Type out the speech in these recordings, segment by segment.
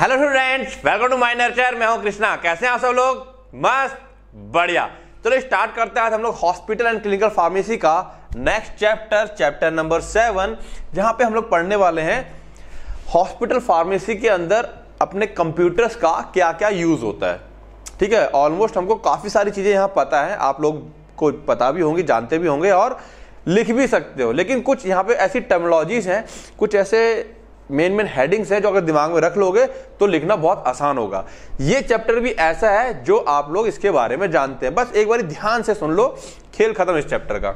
Hello students welcome to my nurture मैं हूं कृष्णा कैसे हैं आप सब लोग मस्त बढ़िया चलो स्टार्ट करते हैं हम लोग हॉस्पिटल एंड क्लिनिकल फार्मेसी का next chapter chapter number seven जहां पे हम लोग पढ़ने वाले हैं हॉस्पिटल फार्मेसी के अंदर अपने कंप्यूटर्स का क्या क्या यूज होता है ठीक है ऑलमोस्ट हमको काफ़ी सारी चीज़ें यहाँ पता है आप लोग को पता भी होंगी जानते भी होंगे और लिख भी सकते हो लेकिन कुछ यहाँ पे ऐसी टर्मोलॉजीज हैं कुछ ऐसे मेन मेन हेडिंग्स है जो अगर दिमाग में रख लोगे तो लिखना बहुत आसान होगा ये चैप्टर भी ऐसा है जो आप लोग इसके बारे में जानते हैं बस एक बार ध्यान से सुन लो खेल खत्म इस चैप्टर का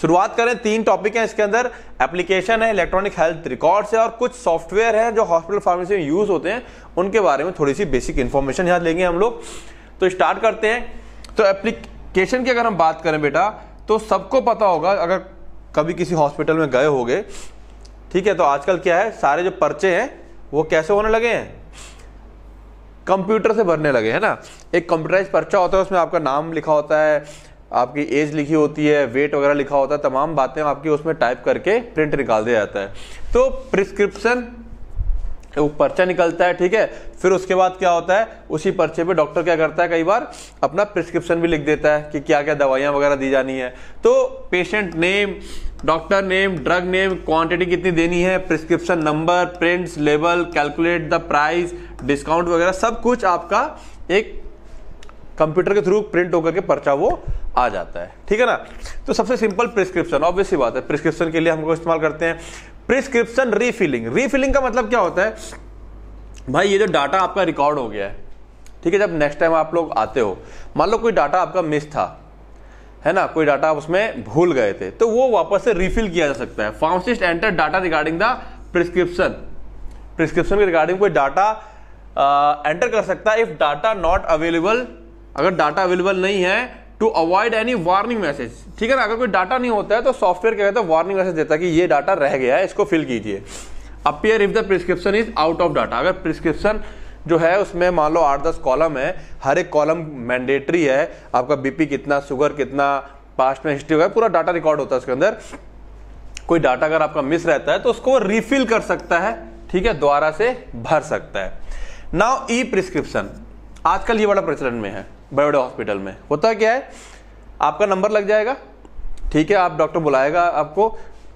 शुरुआत करें तीन टॉपिक हैं इसके अंदर एप्लीकेशन है इलेक्ट्रॉनिक हेल्थ रिकॉर्ड्स है और कुछ सॉफ्टवेयर है जो हॉस्पिटल फार्मेसी में यूज होते हैं उनके बारे में थोड़ी सी बेसिक इन्फॉर्मेशन यहाँ लेंगे हम लोग तो स्टार्ट करते हैं तो एप्लीकेशन की अगर हम बात करें बेटा तो सबको पता होगा अगर कभी किसी हॉस्पिटल में गए होगे ठीक है तो आजकल क्या है सारे जो पर्चे हैं वो कैसे होने लगे हैं कंप्यूटर से भरने लगे है ना एक कंप्यूटराइज पर्चा होता है उसमें आपका नाम लिखा होता है आपकी एज लिखी होती है वेट वगैरह लिखा होता है तमाम बातें आपकी उसमें टाइप करके प्रिंट निकाल दिया जाता है तो प्रिस्क्रिप्शन वो पर्चा निकलता है ठीक है फिर उसके बाद क्या होता है उसी पर्चे पे डॉक्टर क्या करता है कई बार अपना प्रिस्क्रिप्शन भी लिख देता है कि क्या क्या दवाइयाँ वगैरह दी जानी है तो patient name doctor name drug name quantity कितनी देनी है prescription number prints label calculate the price discount वगैरह सब कुछ आपका एक कंप्यूटर के थ्रू प्रिंट होकर के पर्चा वो आ जाता है ठीक है ना तो सबसे सिंपल प्रिस्क्रिप्शन ऑब्वियस बात है प्रिस्क्रिप्शन के लिए हमको इस्तेमाल करते हैं प्रिस्क्रिप्शन रीफिलिंग रीफिलिंग का मतलब क्या होता है भाई ये जो डाटा आपका रिकॉर्ड हो गया है ठीक है जब नेक्स्ट टाइम आप लोग आते हो मान लो कोई डाटा आपका मिस था है ना कोई डाटा आप उसमें भूल गए थे तो वो वापस से रिफिल किया जा सकता है pharmacist enter data regarding the prescription prescription के रिगार्डिंग कोई डाटा एंटर कर सकता है इफ डाटा नॉट अवेलेबल अगर डाटा अवेलेबल नहीं है to avoid any warning message ठीक है ना अगर कोई डाटा नहीं होता है तो सॉफ्टवेयर क्या कहता है वार्निंग मैसेज देता है कि ये डाटा रह गया है इसको फिल कीजिए appear if the prescription is out of data अगर प्रिस्क्रिप्शन जो है उसमें मान लो आठ दस कॉलम है हर एक कॉलम मैंडेटरी है आपका बीपी कितना शुगर कितना पास्ट में हिस्ट्री होगा पूरा डाटा रिकॉर्ड होता है उसके अंदर कोई डाटा अगर आपका मिस रहता है तो उसको रिफिल कर सकता है ठीक है द्वारा से भर सकता है नाउ ई प्रिस्क्रिप्शन आजकल ये बड़ा प्रचलन में है बड़े बड़े हॉस्पिटल में होता क्या है आपका नंबर लग जाएगा ठीक है आप डॉक्टर बुलाएगा आपको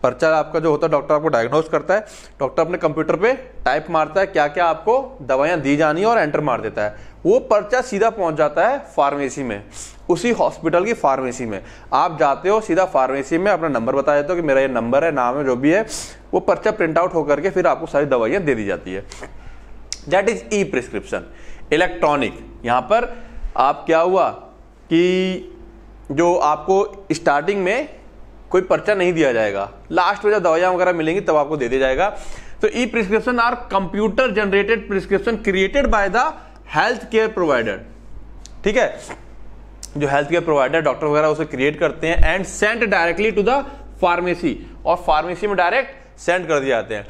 पर्चा आपका जो होता है डॉक्टर आपको डायग्नोज करता है डॉक्टर अपने कंप्यूटर पे टाइप मारता है क्या क्या आपको दवाइयाँ दी जानी है और एंटर मार देता है वो पर्चा सीधा पहुंच जाता है फार्मेसी में उसी हॉस्पिटल की फार्मेसी में आप जाते हो सीधा फार्मेसी में अपना नंबर बता देते हो कि मेरा ये नंबर है नाम है जो भी है वो पर्चा प्रिंट आउट होकर के फिर आपको सारी दवाइयाँ दे दी जाती है that is E prescription electronic यहाँ पर आप क्या हुआ कि जो आपको स्टार्टिंग में कोई पर्चा नहीं दिया जाएगा लास्ट में जब दवाइयां वगैरह मिलेंगी तब आपको दे दिया जाएगा तो E prescription are computer generated prescription created by the health care provider ठीक है जो हेल्थ केयर प्रोवाइडर डॉक्टर वगैरह उसे क्रिएट करते हैं and send directly to the pharmacy और फार्मेसी में डायरेक्ट सेंड कर दिए जाते हैं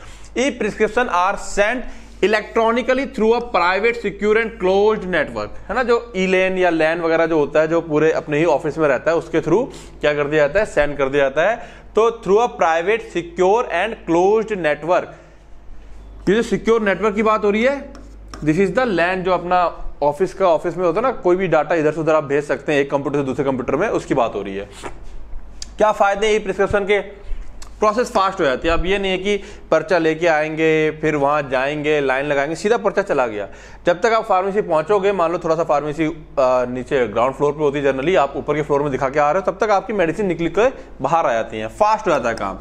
E prescription are send electronically through a private secure and close network है ना जो ई लेन या लैन वगैरह जो होता है जो पूरे अपने ही ऑफिस में रहता है उसके थ्रू क्या कर दिया जाता है सेंड कर दिया जाता है तो through a private secure and close network ये जो सिक्योर नेटवर्क की बात हो रही है दिस इज द लैन जो अपना ऑफिस का ऑफिस में होता है ना कोई भी डाटा इधर से उधर आप भेज सकते हैं एक कंप्यूटर से दूसरे कंप्यूटर में उसकी बात हो रही है क्या फायदे ई प्रिस्क्रिप्शन के प्रोसेस फास्ट हो जाती है अब ये नहीं है कि पर्चा लेके आएंगे फिर वहाँ जाएंगे लाइन लगाएंगे सीधा पर्चा चला गया जब तक आप फार्मेसी पहुँचोगे मान लो थोड़ा सा फार्मेसी नीचे ग्राउंड फ्लोर पर होती है जनरली आप ऊपर के फ्लोर में दिखा के आ रहे हो तब तक आपकी मेडिसिन निकल कर बाहर आ जाती है फास्ट हो जाता है काम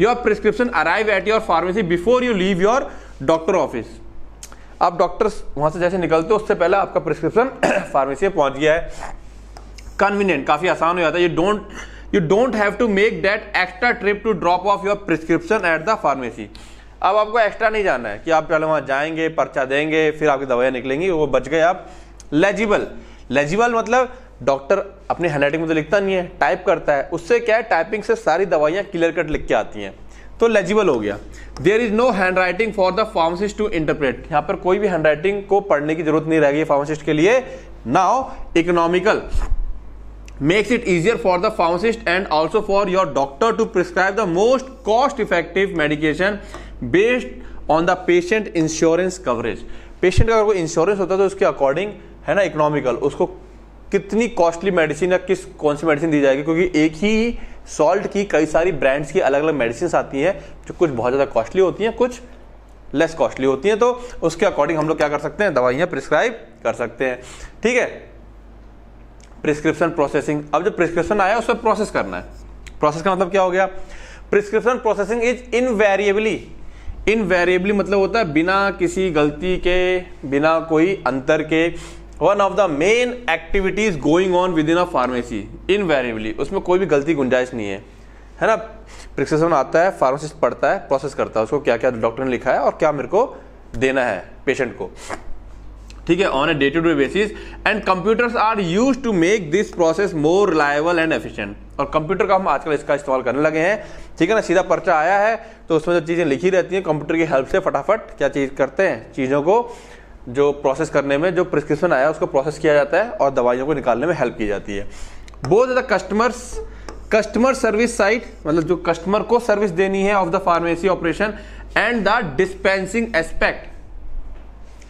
your prescription arrive at your pharmacy before you leave your doctor office आप डॉक्टर वहाँ से जैसे निकलते हो उससे पहले आपका प्रिस्क्रिप्शन फार्मेसी में पहुँच गया है कन्वीनियंट काफ़ी आसान हो जाता है ये don't you don't have to make that extra trip to drop off your prescription at the pharmacy अब आपको एक्स्ट्रा नहीं जाना है कि आप पहले वहाँ जाएंगे पर्चा देंगे फिर आपकी दवाइयाँ निकलेंगी वो बच गए आप लेजिबल लेजिबल मतलब डॉक्टर अपने हैंडराइटिंग में तो लिखता नहीं है टाइप करता है उससे क्या है टाइपिंग से सारी दवाइयाँ क्लियर कट लिख के आती हैं तो लेजिबल हो गया there is no hand writing for the pharmacist to interpret यहाँ पर कोई भी हैंड राइटिंग को पढ़ने की जरूरत नहीं रहेगी फार्मासिस्ट के लिए now economical makes it easier for the pharmacist and also for your doctor to prescribe the most cost effective medication based on the patient insurance coverage patient का अगर कोई इंश्योरेंस होता है तो उसके अकॉर्डिंग है ना इकोनॉमिकल उसको कितनी कॉस्टली मेडिसिन या किस कौन सी मेडिसिन दी जाएगी क्योंकि एक ही सॉल्ट की कई सारी ब्रांड्स की अलग अलग मेडिसिन आती है जो कुछ बहुत ज़्यादा कॉस्टली होती हैं कुछ लेस कॉस्टली होती हैं तो उसके अकॉर्डिंग हम लोग क्या कर सकते हैं दवाइयाँ प्रिस्क्राइब कर सकते हैं ठीक है प्रिस्क्रिप्शन प्रोसेसिंग अब जो प्रिस्क्रिप्शन आया उसमें प्रोसेस करना है प्रोसेस का मतलब क्या हो गया prescription processing is invariably invariably मतलब होता है बिना किसी गलती के बिना कोई अंतर के one of the main activities going on within a pharmacy invariably उसमें कोई भी गलती गुंजाइश नहीं है है ना प्रिस्क्रिप्शन आता है फार्मासिस्ट पढ़ता है प्रोसेस करता है उसको क्या क्या डॉक्टर ने लिखा है और क्या मेरे को देना है पेशेंट को ठीक है on a day to day basis and computers are used to make this process more reliable and efficient और कंप्यूटर का हम आजकल इसका इस्तेमाल करने लगे हैं ठीक है ना सीधा पर्चा आया है तो उसमें जो चीज़ें लिखी रहती हैं कंप्यूटर की हेल्प से फटाफट क्या चीज़ करते हैं चीज़ों को जो प्रोसेस करने में जो प्रिस्क्रिप्शन आया उसको प्रोसेस किया जाता है और दवाइयों को निकालने में हेल्प की जाती है बहुत ज़्यादा कस्टमर्स कस्टमर सर्विस साइट मतलब जो कस्टमर को सर्विस देनी है of the pharmacy operation and the dispensing aspect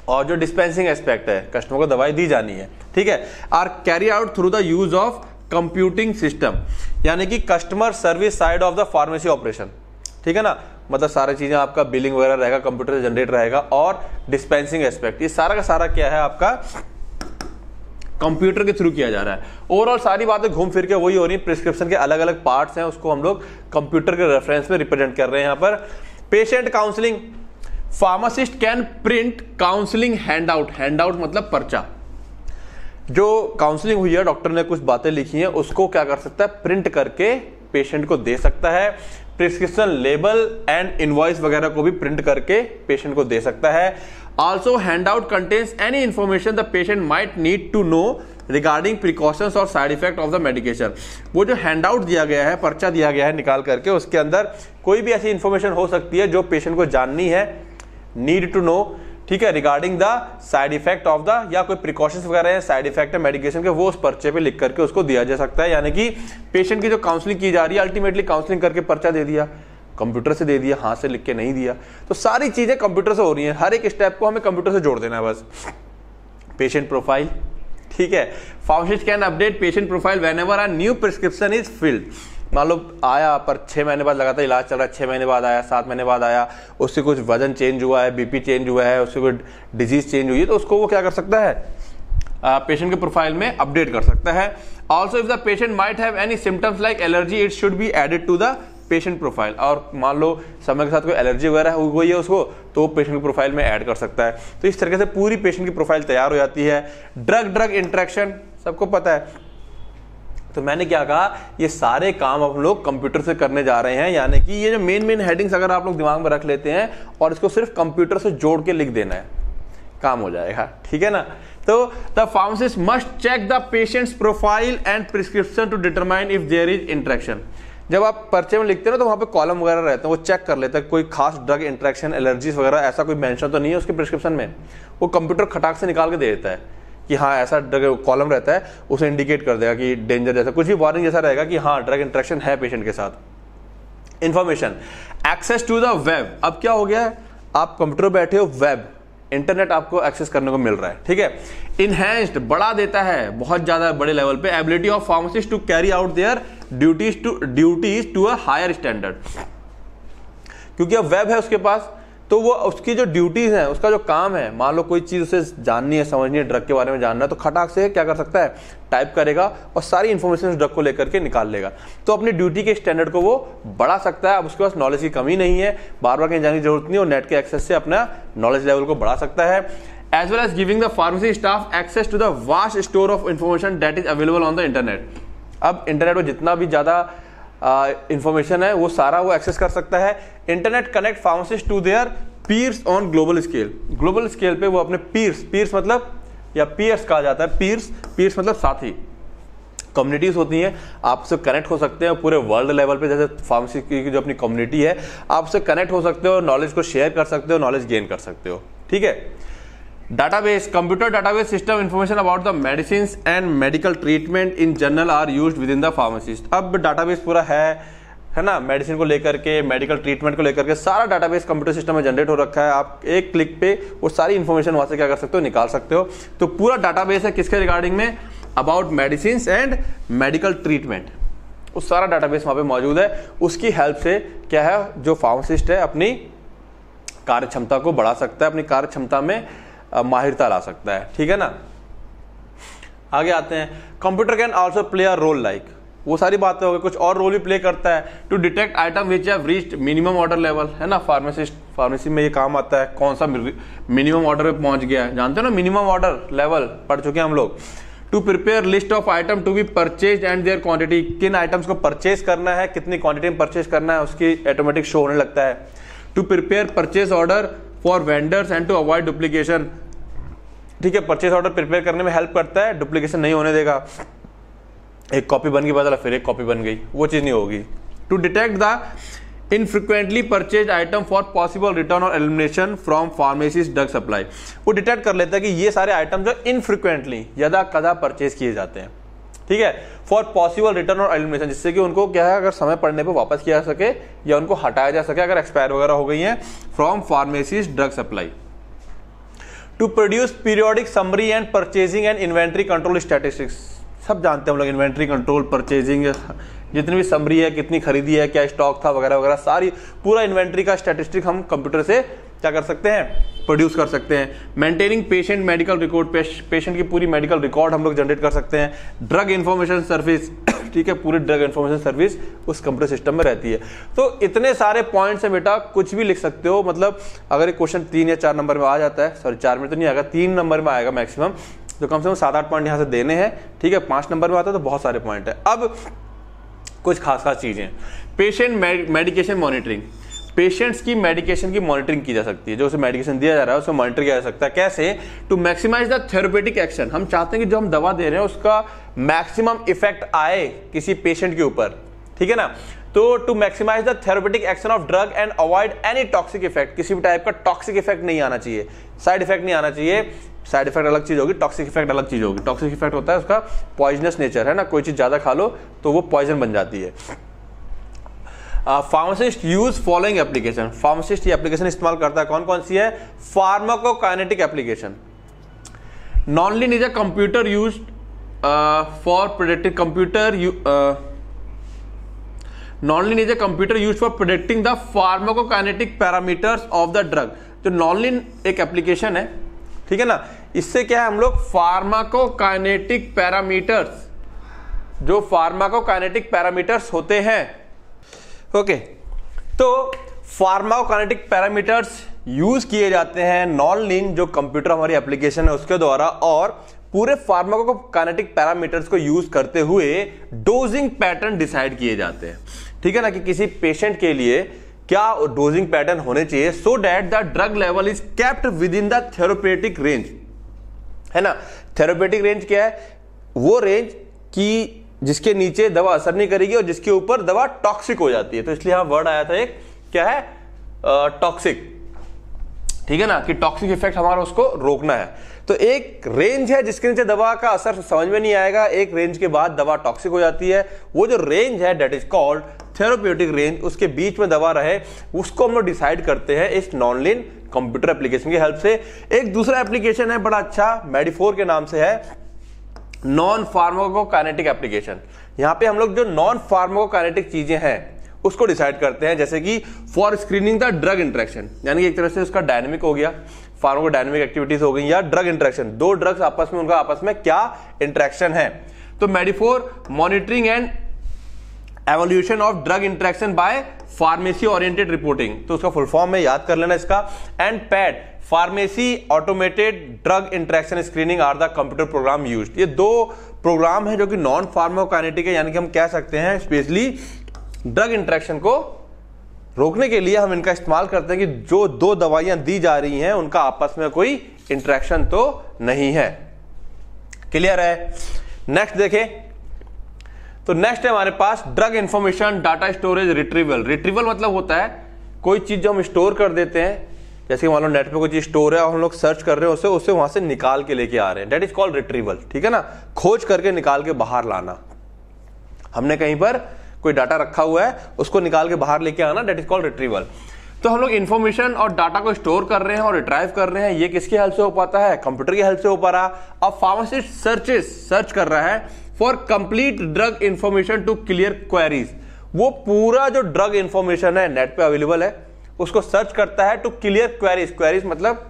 और जो डिस्पेंसिंग एस्पेक्ट है कस्टमर को दवाई दी जानी है ठीक है are carry out through the use of computing system यानी कि customer service side of the pharmacy operation ठीक है ना मतलब सारी चीज़ें आपका बिलिंग वगैरह रहेगा कंप्यूटर जनरेट रहेगा और डिस्पेंसिंग एस्पेक्ट ये सारा का सारा क्या है आपका कंप्यूटर के थ्रू किया जा रहा है ओवरऑल सारी बातें घूम फिर के वही हो रही है प्रिस्क्रिप्शन के अलग अलग पार्ट्स हैं उसको हम लोग कंप्यूटर के रेफरेंस में रिप्रेजेंट कर रहे हैं यहाँ पर patient counselling pharmacist can print counselling hand out hand out मतलब पर्चा जो काउंसलिंग हुई है डॉक्टर ने कुछ बातें लिखी हैं उसको क्या कर सकता है प्रिंट करके पेशेंट को दे सकता है प्रिस्क्रिप्शन लेबल एंड इनवॉइस वगैरह को भी प्रिंट करके पेशेंट को दे सकता है also hand out contains any information the patient might need to know regarding precautions और side effect of the medication वो जो हैंड आउट दिया गया है पर्चा दिया गया है निकाल करके उसके अंदर कोई भी ऐसी इन्फॉर्मेशन हो सकती है जो पेशेंट को जाननी है नीड टू नो ठीक है regarding the side effect of the या कोई प्रिकॉशंस वगैरह है साइड इफेक्ट है मेडिकेशन के वो उस पर्चे पे लिख करके उसको दिया जा सकता है यानी कि पेशेंट की जो काउंसलिंग की जा रही है अल्टीमेटली काउंसलिंग करके पर्चा दे दिया कंप्यूटर से दे दिया हाथ से लिख के नहीं दिया तो सारी चीजें कंप्यूटर से हो रही है हर एक स्टेप को हमें कंप्यूटर से जोड़ देना है बस पेशेंट प्रोफाइल ठीक है pharmacist can update patient profile whenever are new prescription is filled मान लो आया पर छः महीने बाद लगातार इलाज चल रहा है छः महीने बाद आया सात महीने बाद आया उससे कुछ वजन चेंज हुआ है बीपी चेंज हुआ है उससे कुछ डिजीज चेंज हुई है तो उसको वो क्या कर सकता है पेशेंट के प्रोफाइल में अपडेट कर सकता है also if the patient might have any symptoms like allergy it should be added to the patient profile और मान लो समय के साथ कोई एलर्जी वगैरह हो गई है उसको तो वो पेशेंट के प्रोफाइल में ऐड कर सकता है तो इस तरीके से पूरी पेशेंट की प्रोफाइल तैयार हो जाती है ड्रग ड्रग इंट्रैक्शन सबको पता है तो मैंने क्या कहा ये सारे काम हम लोग कंप्यूटर से करने जा रहे हैं यानी कि ये जो मेन मेन हेडिंग्स अगर आप लोग दिमाग में रख लेते हैं और इसको सिर्फ कंप्यूटर से जोड़ के लिख देना है काम हो जाएगा ठीक है ना तो the pharmacist must check the patient's profile and prescription to determine if there is interaction जब आप पर्चे में लिखते ना तो वहाँ पे कॉलम वगैरह रहते हैं वो चेक कर लेते हैं कोई खास ड्रग इंट्रैक्शन एलर्जीज वगैरह ऐसा कोई मेंशन तो नहीं है उसके प्रिस्क्रिप्शन में वो कंप्यूटर खटाक से निकाल के दे देता है कि हाँ ऐसा कॉलम रहता है उसे इंडिकेट कर देगा कि डेंजर जैसा कुछ भी वार्निंग जैसा रहेगा कि हाँ ड्रग इंट्रेक्शन है पेशेंट के साथ information access to the web अब क्या हो गया है आप कंप्यूटर बैठे हो वेब इंटरनेट आपको एक्सेस करने को मिल रहा है ठीक है इनहेंस्ड बढ़ा देता है बहुत ज्यादा बड़े लेवल पे ability of pharmacist to carry out their duties to duties to a higher standard क्योंकि अब वेब है उसके पास तो वो उसकी जो ड्यूटीज़ हैं उसका जो काम है मान लो कोई चीज़ उसे जाननी है समझनी है ड्रग के बारे में जानना है तो खटाक से क्या कर सकता है टाइप करेगा और सारी इन्फॉर्मेशन उस ड्रग को लेकर के निकाल लेगा तो अपनी ड्यूटी के स्टैंडर्ड को वो बढ़ा सकता है अब उसके पास नॉलेज की कमी नहीं है बार बार कहीं जाने की जरूरत नहीं और नेट के एक्सेस से अपना नॉलेज लेवल को बढ़ा सकता है as well as giving the pharmacy staff access to the vast store of information that is available on the internet अब इंटरनेट पर जितना भी ज़्यादा इन्फॉर्मेशन है वो सारा वो एक्सेस कर सकता है internet connect pharmacist to their peers on global scale global scale पे वो अपने पीर्स पीर्स मतलब या पीयर्स कहा जाता है पीर्स पीर्स मतलब साथी कम्युनिटीज़ होती हैं आपसे कनेक्ट हो सकते हैं पूरे वर्ल्ड लेवल पे जैसे फार्मेसी की जो अपनी कम्युनिटी है आपसे कनेक्ट हो सकते हो नॉलेज को शेयर कर सकते हो नॉलेज गेन कर सकते हो ठीक है database computer database system information about the medicine and medical treatment in general are used within the pharmacist अब डाटाबेस पूरा है है ना मेडिसिन को लेकर के मेडिकल ट्रीटमेंट को लेकर के सारा डाटाबेस कंप्यूटर सिस्टम में जनरेट हो रखा है आप एक क्लिक पे वो सारी इन्फॉर्मेशन वहाँ से क्या कर सकते हो निकाल सकते हो तो पूरा डाटाबेस है किसके रिगार्डिंग में about medicine and medical treatment उस सारा डाटाबेस वहाँ पे मौजूद है उसकी हेल्प से क्या है जो फार्मासिस्ट है अपनी कार्य क्षमता को बढ़ा सकता है अपनी कार्य क्षमता में माहिरता ला सकता है ठीक है ना आगे आते हैं computer can also play a role like वो सारी बातें हो गई कुछ और रोल भी प्ले करता है to detect item which have reached minimum order level है ना फार्मेसिस्ट फार्मेसी में ये काम आता है कौन सा मिनिमम ऑर्डर पे पहुंच गया है जानते हो ना मिनिमम ऑर्डर लेवल पढ़ चुके हैं हम लोग to prepare list of item to be purchase and their quantity किन आइटम्स को परचेज करना है कितनी क्वांटिटी में परचेज करना है उसकी ऑटोमेटिक शो होने लगता है to prepare purchase order for vendors and to avoid duplication ठीक है परचेज ऑर्डर प्रिपेयर करने में हेल्प करता है डुप्लीकेशन नहीं होने देगा एक कॉपी बन गई पता फिर एक कॉपी बन गई वो चीज़ नहीं होगी to detect the infrequently purchase item for possible return और elimination from pharmacies drug supply वो डिटेक्ट कर लेता है कि ये सारे आइटम जो इनफ्रिक्वेंटली यदा कदा परचेज किए जाते हैं ठीक है फॉर पॉसिबल रिटर्न और एलिमिनेशन जिससे कि उनको क्या है अगर समय पड़ने पर वापस किया जा सके या उनको हटाया जा सके अगर एक्सपायर वगैरह हो गई है from pharmacies drug supply to produce periodic summary and purchasing and inventory control statistics सब जानते हैं हम लोग इन्वेंट्री कंट्रोल परचेजिंग जितनी भी समरी है कितनी खरीदी है क्या स्टॉक था वगैरह वगैरह सारी पूरा इन्वेंट्री का स्टैटिस्टिक हम कंप्यूटर से क्या कर सकते हैं प्रोड्यूस कर सकते हैं maintaining patient medical record patient की पूरी मेडिकल रिकॉर्ड हम लोग जनरेट कर सकते हैं ड्रग इन्फॉर्मेशन सर्विस ठीक है पूरी ड्रग इन्फॉर्मेशन सर्विस उस कंप्यूटर सिस्टम में रहती है तो इतने सारे पॉइंट्स हैं बेटा कुछ भी लिख सकते हो मतलब अगर ये क्वेश्चन तीन या चार नंबर में आ जाता है सॉरी चार में तो नहीं आएगा तीन नंबर में आएगा मैक्सिमम तो कम से कम सात आठ पॉइंट यहाँ से देने हैं ठीक है पाँच नंबर में आता है तो बहुत सारे पॉइंट है अब कुछ खास खास चीज़ें पेशेंट मेडिकेशन मॉनिटरिंग पेशेंट्स की मेडिकेशन की मॉनिटरिंग की जा सकती है जो उसे मेडिकेशन दिया जा रहा है उसे मॉनिटर किया जा सकता है कैसे to maximise the therapeutic action हम चाहते हैं कि जो हम दवा दे रहे हैं उसका मैक्सिमम इफेक्ट आए किसी पेशेंट के ऊपर ठीक है ना तो to maximise the therapeutic action of drug and avoid any toxic effect किसी भी टाइप का टॉक्सिक इफेक्ट नहीं आना चाहिए साइड इफेक्ट नहीं आना चाहिए साइड इफेक्ट अलग चीज़ होगी टॉक्सिक इफेक्ट अलग चीज़ होगी टॉक्सिक इफेक्ट होता है उसका पॉइजनस नेचर है ना कोई चीज़ ज़्यादा खा लो तो वो पॉइजन बन जाती है pharmacist use following application pharmacist ये एप्लीकेशन इस्तेमाल करता है कौन कौन सी है pharmacokinetic application NONLIN is a computer use for productive computer NONLIN is a computer use for predicting the pharmacokinetic parameters of the drug जो नॉनलिन एक एप्लीकेशन है ठीक है ना इससे क्या है हम लोग फार्माकोकाइनेटिक पैरामीटर्स जो फार्माकोकाइनेटिक पैरामीटर्स होते हैं ओके तो फार्माकोकाइनेटिक पैरामीटर्स यूज किए जाते हैं नॉन लिन जो कंप्यूटर हमारी एप्लीकेशन है उसके द्वारा और पूरे फार्माकोकाइनेटिक पैरामीटर्स को यूज करते हुए डोजिंग पैटर्न डिसाइड किए जाते हैं ठीक है ना कि किसी पेशेंट के लिए क्या डोजिंग पैटर्न होने चाहिए so that the drug level is kept within the therapeutic range है ना थेरोपेटिक रेंज क्या है वो रेंज की जिसके नीचे दवा असर नहीं करेगी और जिसके ऊपर दवा टॉक्सिक हो जाती है तो इसलिए यहां वर्ड आया था एक क्या है टॉक्सिक ठीक है ना कि टॉक्सिक इफेक्ट हमारा उसको रोकना है तो एक रेंज है जिसके नीचे दवा का असर समझ में नहीं आएगा एक रेंज के बाद दवा टॉक्सिक हो जाती है वो जो रेंज है that is called therapeutic range उसके बीच में दवा रहे उसको हम लोग डिसाइड करते हैं इस नॉनलिन कंप्यूटर एप्लीकेशन की हेल्प से एक दूसरा एप्लीकेशन है बड़ा अच्छा मेडिफोर के नाम से है नॉन फार्माकोकाइनेटिक एप्लीकेशन यहाँ पे हम लोग जो नॉन फार्माकोकाइनेटिक चीजें हैं उसको डिसाइड करते हैं जैसे कि for screening the drug interaction यानी कि एक तरह से उसका डायनेमिक हो गया फार्माकोडायनेमिक एक्टिविटीज हो गई या ड्रग इंट्रैक्शन दो ड्रग्स आपस में उनका आपस में क्या इंट्रैक्शन है तो MEDIPHOR monitoring and evolution of drug interaction by pharmacy oriented reporting तो उसका फुल फॉर्म है याद कर लेना इसका and PAD pharmacy automated drug interaction screening are the computer program use ये दो प्रोग्राम है जो कि नॉन फार्मोकाइनेटिक है यानी कि हम कह सकते हैं स्पेशली ड्रग इंट्रैक्शन को रोकने के लिए हम इनका इस्तेमाल करते हैं कि जो दो दवाइयां दी जा रही हैं उनका आपस में कोई इंट्रैक्शन तो नहीं है क्लियर है नेक्स्ट देखें तो नेक्स्ट है हमारे पास drug information data storage retrieval retrieval मतलब होता है कोई चीज़ जो हम स्टोर कर देते हैं जैसे मान लो नेट पे कोई चीज़ स्टोर है और हम लोग सर्च कर रहे हैं उसे उसे वहां से निकाल के लेके आ रहे हैं डेट इज कॉल्ड रिट्रीवल ठीक है ना खोज करके निकाल के बाहर लाना हमने कहीं पर कोई डाटा रखा हुआ है उसको निकाल के बाहर लेके आना डेट इज कॉल्ड रिट्रीवल तो हम लोग इन्फॉर्मेशन और डाटा को स्टोर कर रहे हैं और रिट्राइव कर रहे हैं ये किसकी हेल्प से हो पाता है कंप्यूटर की हेल्प से हो पा रहा अब फार्मासिस्ट सर्चेस सर्च कर रहा है for complete drug information to clear queries वो पूरा जो ड्रग इंफॉर्मेशन है नेट पे अवेलेबल है उसको सर्च करता है टू क्लियर क्वेरीज क्वेरीज मतलब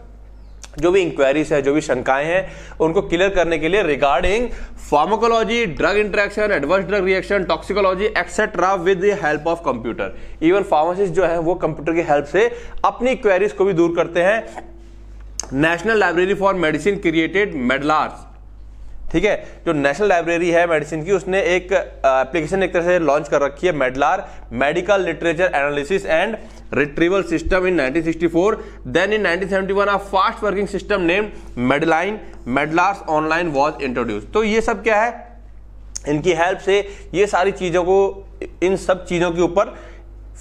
जो भी इंक्वायरीज है जो भी शंकाएं हैं उनको क्लियर करने के लिए regarding pharmacology drug interaction adverse drug reaction toxicology etcetera with the help of computer even pharmacist जो है वो कंप्यूटर की हेल्प से अपनी क्वेरीज को भी दूर करते हैं National Library for Medicine created MEDLARS ठीक है जो नेशनल लाइब्रेरी है मेडिसिन की उसने एक एप्लीकेशन uh, एक तरह से लॉन्च कर रखी है MEDLAR medical literature analysis and retrieval system in 1964 then in 1971 a fast working system name MEDLINE MEDLARS online was introduce तो ये सब क्या है इनकी हेल्प से ये सारी चीज़ों को इन सब चीज़ों के ऊपर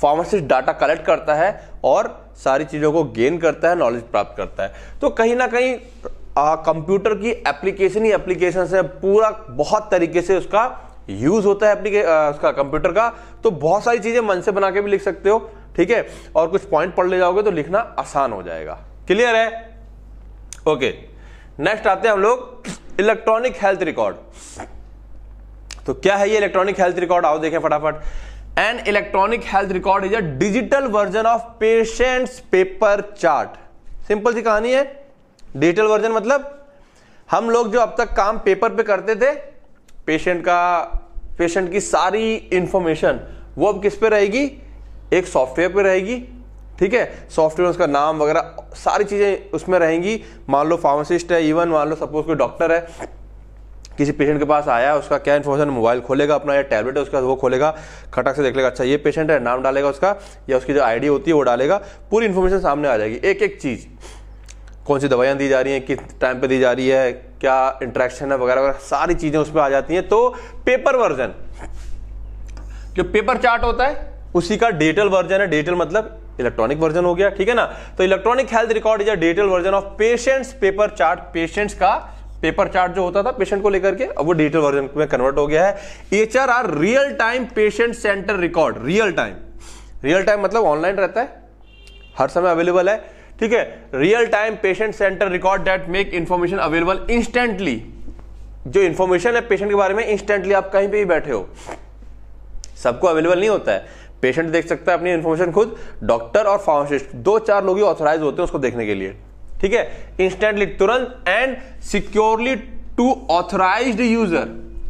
फार्मासिस्ट डाटा कलेक्ट करता है और सारी चीज़ों को गेन करता है नॉलेज प्राप्त करता है तो कहीं ना कहीं कंप्यूटर की एप्लीकेशन ही एप्लीकेशन है पूरा बहुत तरीके से उसका यूज होता है आ, उसका कंप्यूटर का तो बहुत सारी चीजें मन से बना के भी लिख सकते हो ठीक है और कुछ पॉइंट पढ़ ले जाओगे तो लिखना आसान हो जाएगा क्लियर है ओके नेक्स्ट आते हैं हम लोग इलेक्ट्रॉनिक हेल्थ रिकॉर्ड तो क्या है ये इलेक्ट्रॉनिक हेल्थ रिकॉर्ड आओ देखें फटाफट an electronic health record is a digital version of patient's paper chart simple सी कहानी है डिजिटल वर्जन मतलब हम लोग जो अब तक काम पेपर पे करते थे पेशेंट का पेशेंट की सारी इंफॉर्मेशन वो अब किस पे रहेगी एक सॉफ्टवेयर पे रहेगी ठीक है सॉफ्टवेयर उसका नाम वगैरह सारी चीज़ें उसमें रहेंगी मान लो फार्मासिस्ट है इवन मान लो सपोज कोई डॉक्टर है किसी पेशेंट के पास आया उसका क्या इन्फॉर्मेशन मोबाइल खोलेगा अपना या टैबलेट है उसका वो खोलेगा खटक से देख लेगा अच्छा ये पेशेंट है नाम डालेगा उसका या उसकी जो आईडी होती है वो डालेगा पूरी इन्फॉर्मेशन सामने आ जाएगी एक एक चीज़ कौन सी दवाइयाँ दी जा रही हैं किस टाइम पे दी जा रही है क्या इंट्रैक्शन है वगैरह वगैरह सारी चीज़ें उस पर आ जाती हैं तो पेपर वर्जन जो पेपर चार्ट होता है उसी का डिजिटल वर्जन है डिजिटल मतलब इलेक्ट्रॉनिक वर्जन हो गया ठीक है ना तो electronic health record is digital version of patient's paper chart patients का पेपर चार्ट जो होता था पेशेंट को लेकर के अब वो डिजिटल वर्जन में कन्वर्ट हो गया है H R R real time patient center record real time real time मतलब ऑनलाइन रहता है हर समय अवेलेबल है ठीक है real time patient center record that make information available instantly जो इन्फॉर्मेशन है पेशेंट के बारे में इंस्टेंटली आप कहीं पे भी बैठे हो सबको अवेलेबल नहीं होता है पेशेंट देख सकता है अपनी इन्फॉर्मेशन खुद डॉक्टर और फार्मासिस्ट दो चार लोग ही ऑथोराइज होते हैं उसको देखने के लिए ठीक है इंस्टेंटली तुरंत and securely to authorise user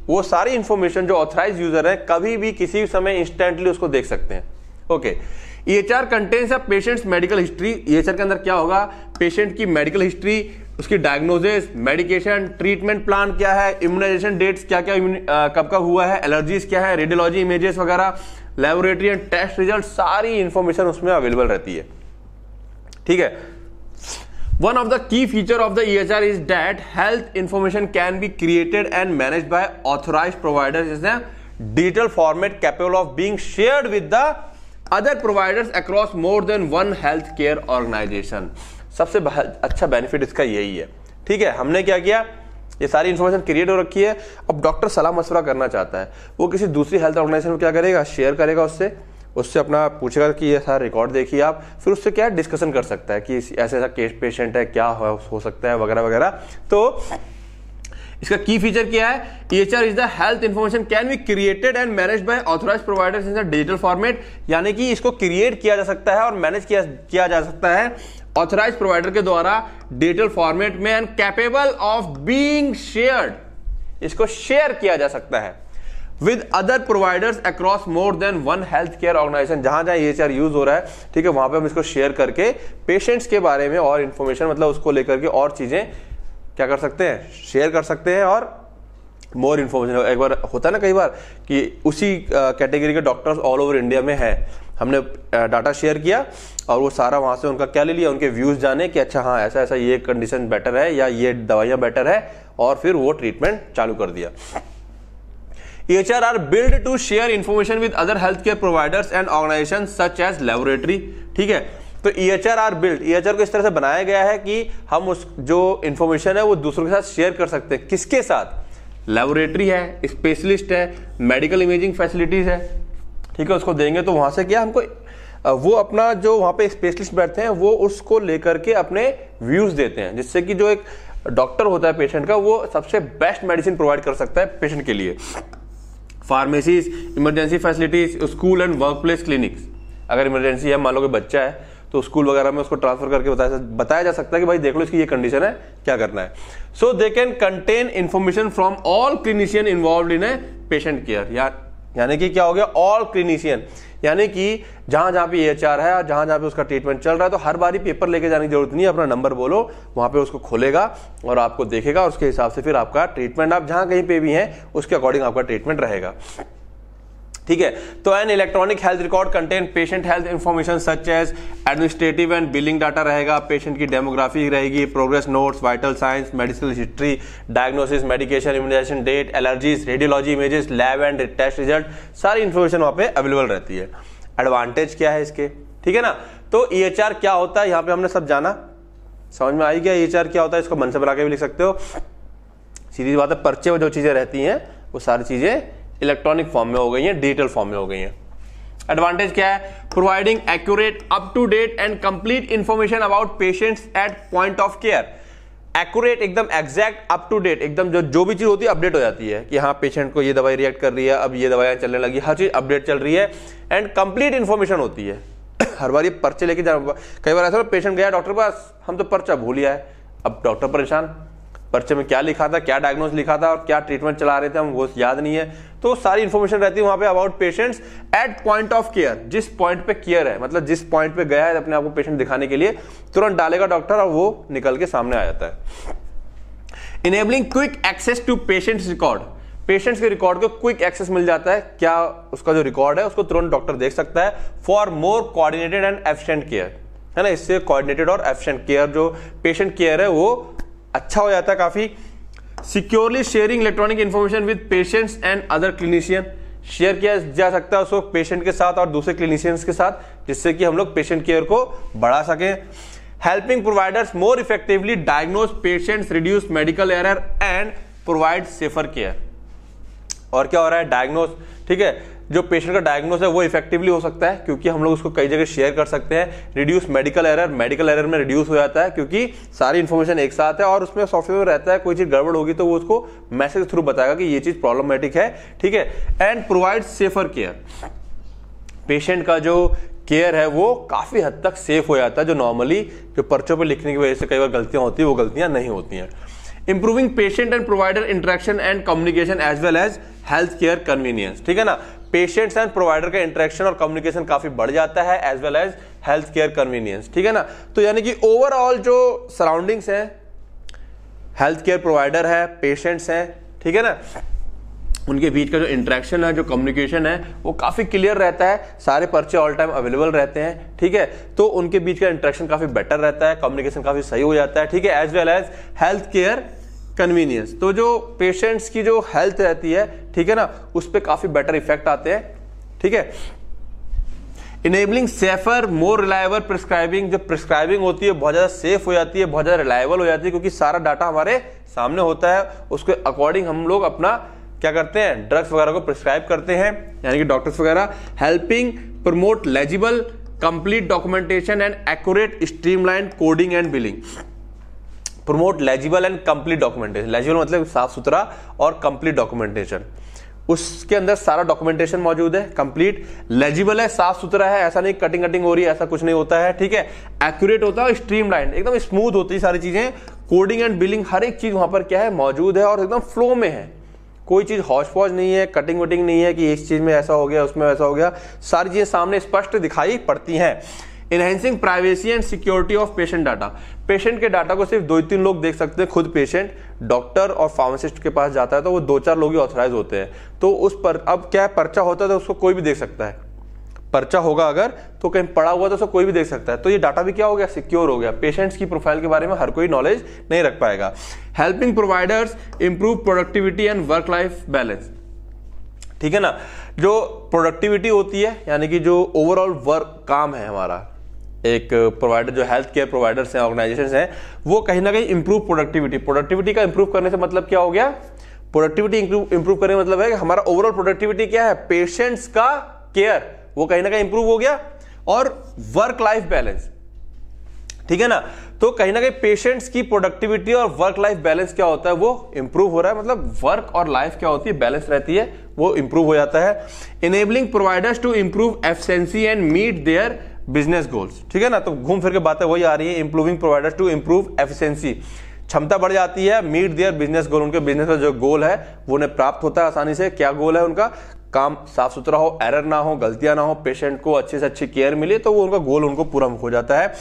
वो सारी इंफॉर्मेशन जो ऑथराइज यूजर है कभी भी किसी भी समय इंस्टेंटली उसको देख सकते हैं okay okay. EHR contents of patient's medical history EHR के अंदर क्या होगा पेशेंट की मेडिकल हिस्ट्री उसकी डायग्नोसिस मेडिकेशन ट्रीटमेंट प्लान क्या है इम्यूनाइजेशन डेट्स क्या क्या कब कब हुआ है एलर्जीज क्या है रेडियोलॉजी इमेजेस वगैरह लेबोरेटरी एंड टेस्ट रिजल्ट सारी इंफॉर्मेशन उसमें अवेलेबल रहती है ठीक है one of the key feature of the E H R is that health information can be created and manage by authorise provider is a digital format capable of being share with the other providers across more than one health care organisation सबसे अच्छा benefit इसका यही है ठीक है हमने क्या किया ये सारी इन्फॉर्मेशन क्रिएट हो रखी है अब डॉक्टर सलाह मशवरा करना चाहता है वो किसी दूसरी हेल्थ ऑर्गेनाइजेशन को क्या करेगा शेयर करेगा उससे उससे अपना पूछेगा कि ये सारा रिकॉर्ड देखिए आप फिर उससे क्या डिस्कशन कर सकता है कि ऐसे ऐसा केस पेशेंट है क्या हो, हो सकता है वगैरह वगैरह तो इसका की फीचर क्या है EHR is the health information can be created and manage by authorise providers in the digital format यानी कि इसको क्रिएट किया जा सकता है और मैनेज किया किया जा सकता है ऑथोराइज प्रोवाइडर के द्वारा डिजिटल फॉर्मेट में and capable of being shared इसको शेयर किया जा सकता है with other providers across more than one health care organisation जहां जहां ईएचआर e यूज हो रहा है ठीक है वहां पे हम इसको शेयर करके पेशेंट्स के बारे में और इन्फॉर्मेशन मतलब उसको लेकर के और चीजें क्या कर सकते हैं शेयर कर सकते हैं और मोर इन्फॉर्मेशन एक बार होता है ना कई बार कि उसी कैटेगरी के डॉक्टर्स ऑल ओवर इंडिया में है हमने डाटा शेयर किया और वो सारा वहाँ से उनका क्या ले लिया उनके व्यूज़ जाने कि अच्छा हाँ ऐसा ऐसा ये कंडीशन बेटर है या ये दवाइयाँ बेटर है और फिर वो ट्रीटमेंट चालू कर दिया H R R build to share information with other health care providers and organisation such as laboratory ठीक है तो E H R R build E H R को इस तरह से बनाया गया है कि हम उस जो इन्फॉर्मेशन है वो दूसरों के साथ शेयर कर सकते हैं किसके साथ लेबोरेटरी है स्पेशलिस्ट है मेडिकल इमेजिंग फैसिलिटीज है ठीक है उसको देंगे तो वहां से क्या हमको वो अपना जो वहाँ पे स्पेशलिस्ट बैठते हैं वो उसको लेकर के अपने व्यूज़ देते हैं जिससे कि जो एक डॉक्टर होता है पेशेंट का वो सबसे बेस्ट मेडिसिन प्रोवाइड कर सकता है पेशेंट के लिए pharmacies emergency facilities school and work place clinics अगर इमरजेंसी है मान लो कि बच्चा है तो स्कूल वगैरह में उसको ट्रांसफर करके बताया बताया जा सकता है कि भाई देख लो इसकी ये कंडीशन है क्या करना है so they can contain information from all clinician involve in a patient care यार यानी कि क्या हो गया ऑल क्लिनिशियन यानी कि जहां जहां पे एच है और जहां जहां पे उसका ट्रीटमेंट चल रहा है तो हर बारी पेपर लेके जाने की जरूरत नहीं है अपना नंबर बोलो वहां पे उसको खोलेगा और आपको देखेगा और उसके हिसाब से फिर आपका ट्रीटमेंट आप जहां कहीं पे भी हैं उसके अकॉर्डिंग आपका ट्रीटमेंट रहेगा ठीक है तो an electronic health record contain patient health information such as administrative and billing data रहेगा पेशेंट की डेमोग्राफी रहेगी progress notes vital signs medical history diagnosis medication immunization date allergies radiology images lab and test result सारी information वहाँ पे available रहती है advantage क्या है इसके ठीक है ना तो ई e क्या होता है यहाँ पे हमने सब जाना समझ में आई क्या ई e क्या होता है इसको मन से बना के भी लिख सकते हो सीधी बात है पर्चे में जो चीज़ें रहती हैं वो सारी चीज़ें इलेक्ट्रॉनिक फॉर्म में हो गई हैं डिजिटल फॉर्म में हो गई हैं एडवांटेज क्या है providing accurate up to date and complete information about patients at point of care accurate एकदम एग्जैक्ट अप टू डेट एकदम जो जो भी चीज़ होती है अपडेट हो जाती है कि हाँ पेशेंट को ये दवाई रिएक्ट कर रही है अब ये दवाइयाँ चलने लगी हर चीज़ अपडेट चल रही है एंड कंप्लीट इन्फॉर्मेशन होती है हर बार ये पर्चे लेके जाना कई बार ऐसा पेशेंट गया डॉक्टर पास हम तो पर्चा भूल गया है अब डॉक्टर परेशान पर्चे में क्या लिखा था क्या डायग्नोस लिखा था और क्या ट्रीटमेंट चला रहे थे हम वो याद नहीं है तो सारी इंफॉर्मेशन रहती है वहां पे about patients at point of care जिस पॉइंट पे केयर है मतलब जिस पॉइंट पे गया है अपने आपको पेशेंट दिखाने के लिए तुरंत डालेगा डॉक्टर और वो निकल के सामने आ जाता है enabling quick access to patients record patients के रिकॉर्ड को क्विक एक्सेस मिल जाता है क्या उसका जो रिकॉर्ड है उसको तुरंत डॉक्टर देख सकता है for more coordinated and efficient care है ना इससे कोऑर्डिनेटेड और एफिशिएंट केयर जो पेशेंट केयर है वो अच्छा हो जाता है काफ़ी securely sharing electronic information with patients and other clinician share किया जा सकता है उसको पेशेंट के साथ और दूसरे क्लिनिशियंस के साथ जिससे कि हम लोग पेशेंट केयर को बढ़ा सकें helping providers more effectively diagnose patients reduce medical error and provide safer care और क्या हो रहा है डायग्नोज ठीक है जो पेशेंट का डायग्नोस है वो इफेक्टिवली हो सकता है क्योंकि हम लोग उसको कई जगह शेयर कर सकते हैं reduce medical error medical error में रिड्यूस हो जाता है क्योंकि सारी इन्फॉर्मेशन एक साथ है और उसमें सॉफ्टवेयर रहता है कोई चीज़ गड़बड़ होगी तो वो उसको मैसेज थ्रू बताएगा कि ये चीज़ प्रॉब्लमेटिक है ठीक है and provide safer care patient का जो केयर है वो काफ़ी हद तक सेफ हो जाता है जो नॉर्मली जो पर्चों पर लिखने की वजह से कई बार गलतियाँ होती हैं वो गलतियाँ नहीं होती हैं improving patient and provider interaction and communication as well as health care convenience ठीक है ना पेशेंट्स एंड प्रोवाइडर का इंटरेक्शन और कम्युनिकेशन काफी बढ़ जाता है as well as health care convenience ठीक है ना तो यानी कि ओवरऑल जो सराउंडिंग्स हैं हेल्थ केयर प्रोवाइडर है पेशेंट्स हैं ठीक है ना उनके बीच का जो इंट्रैक्शन है जो कम्युनिकेशन है वो काफ़ी क्लियर रहता है सारे पर्चे ऑल टाइम अवेलेबल रहते हैं ठीक है तो उनके बीच का इंटरेक्शन काफ़ी बेटर रहता है कम्युनिकेशन काफ़ी सही हो जाता है ठीक है as well as health care convenience तो जो पेशेंट्स की जो हेल्थ रहती है ठीक है ना उस पर काफी बेटर इफेक्ट आते हैं ठीक है enabling safer more reliable prescribing जो प्रिस्क्राइबिंग होती है बहुत ज़्यादा सेफ हो जाती है बहुत ज़्यादा रिलायबल हो जाती है क्योंकि सारा डाटा हमारे सामने होता है उसके अकॉर्डिंग हम लोग अपना क्या करते हैं ड्रग्स वगैरह को प्रिस्क्राइब करते हैं यानी कि डॉक्टर्स वगैरह helping promote legible complete documentation and accurate streamline coding and billing promote legible and complete documentation legible मतलब साफ सुथरा और कंप्लीट डॉक्यूमेंटेशन उसके अंदर सारा डॉक्यूमेंटेशन मौजूद है कंप्लीट लेजिबल है साफ सुथरा है ऐसा नहीं कटिंग कटिंग हो रही है ऐसा कुछ नहीं होता है ठीक है एक्यूरेट होता है स्ट्रीम लाइन एकदम स्मूथ होती है सारी चीजें कोडिंग एंड बिलिंग हर एक चीज वहां पर क्या है मौजूद है और एकदम फ्लो में है कोई चीज हौज फौज नहीं है कटिंग वटिंग नहीं है कि इस चीज में ऐसा हो गया उसमें ऐसा हो गया सारी चीजें सामने स्पष्ट दिखाई पड़ती हैं enhancing privacy and security of patient data patient के डाटा को सिर्फ दो तीन लोग देख सकते हैं खुद पेशेंट डॉक्टर और फार्मासिस्ट के पास जाता है तो वो दो चार लोग ही ऑथराइज होते हैं तो उस पर अब क्या पर्चा होता है तो उसको कोई भी देख सकता है पर्चा होगा अगर तो कहीं पड़ा हुआ तो उसको कोई भी देख सकता है तो ये डाटा भी क्या हो गया सिक्योर हो गया पेशेंट्स की प्रोफाइल के बारे में हर कोई नॉलेज नहीं रख पाएगा helping providers improve productivity and work life balance ठीक है ना जो प्रोडक्टिविटी होती है यानी कि जो ओवरऑल वर्क काम है हमारा एक प्रोवाइडर जो हेल्थ केयर प्रोवाइडर्स हैं ऑर्गेनाइजेशन हैं वो कहीं ना कहीं इंप्रूव प्रोडक्टिविटी प्रोडक्टिविटी का इंप्रूव करने से मतलब क्या हो गया प्रोडक्टिविटी इंप्रूव करने का मतलब है कि हमारा ओवरऑल प्रोडक्टिविटी क्या है पेशेंट्स का केयर वो कहीं ना कहीं इंप्रूव हो गया और वर्क लाइफ बैलेंस ठीक है ना तो कहीं ना कहीं पेशेंट्स की प्रोडक्टिविटी और वर्क लाइफ बैलेंस क्या होता है वो इंप्रूव हो रहा है मतलब वर्क और लाइफ क्या होती है बैलेंस रहती है वो इंप्रूव हो जाता है enabling providers to improve efficiency and meet their business goals ठीक है ना तो घूम फिर के बातें वही आ रही है improving providers to improve efficiency क्षमता बढ़ जाती है मीट देयर बिजनेस गोल उनके बिजनेस का जो गोल है वो उन्हें प्राप्त होता है आसानी से क्या गोल है उनका काम साफ सुथरा हो एरर ना हो गलतियां ना हो पेशेंट को अच्छे से अच्छी केयर मिले तो वो उनका गोल उनको पूरा हो जाता है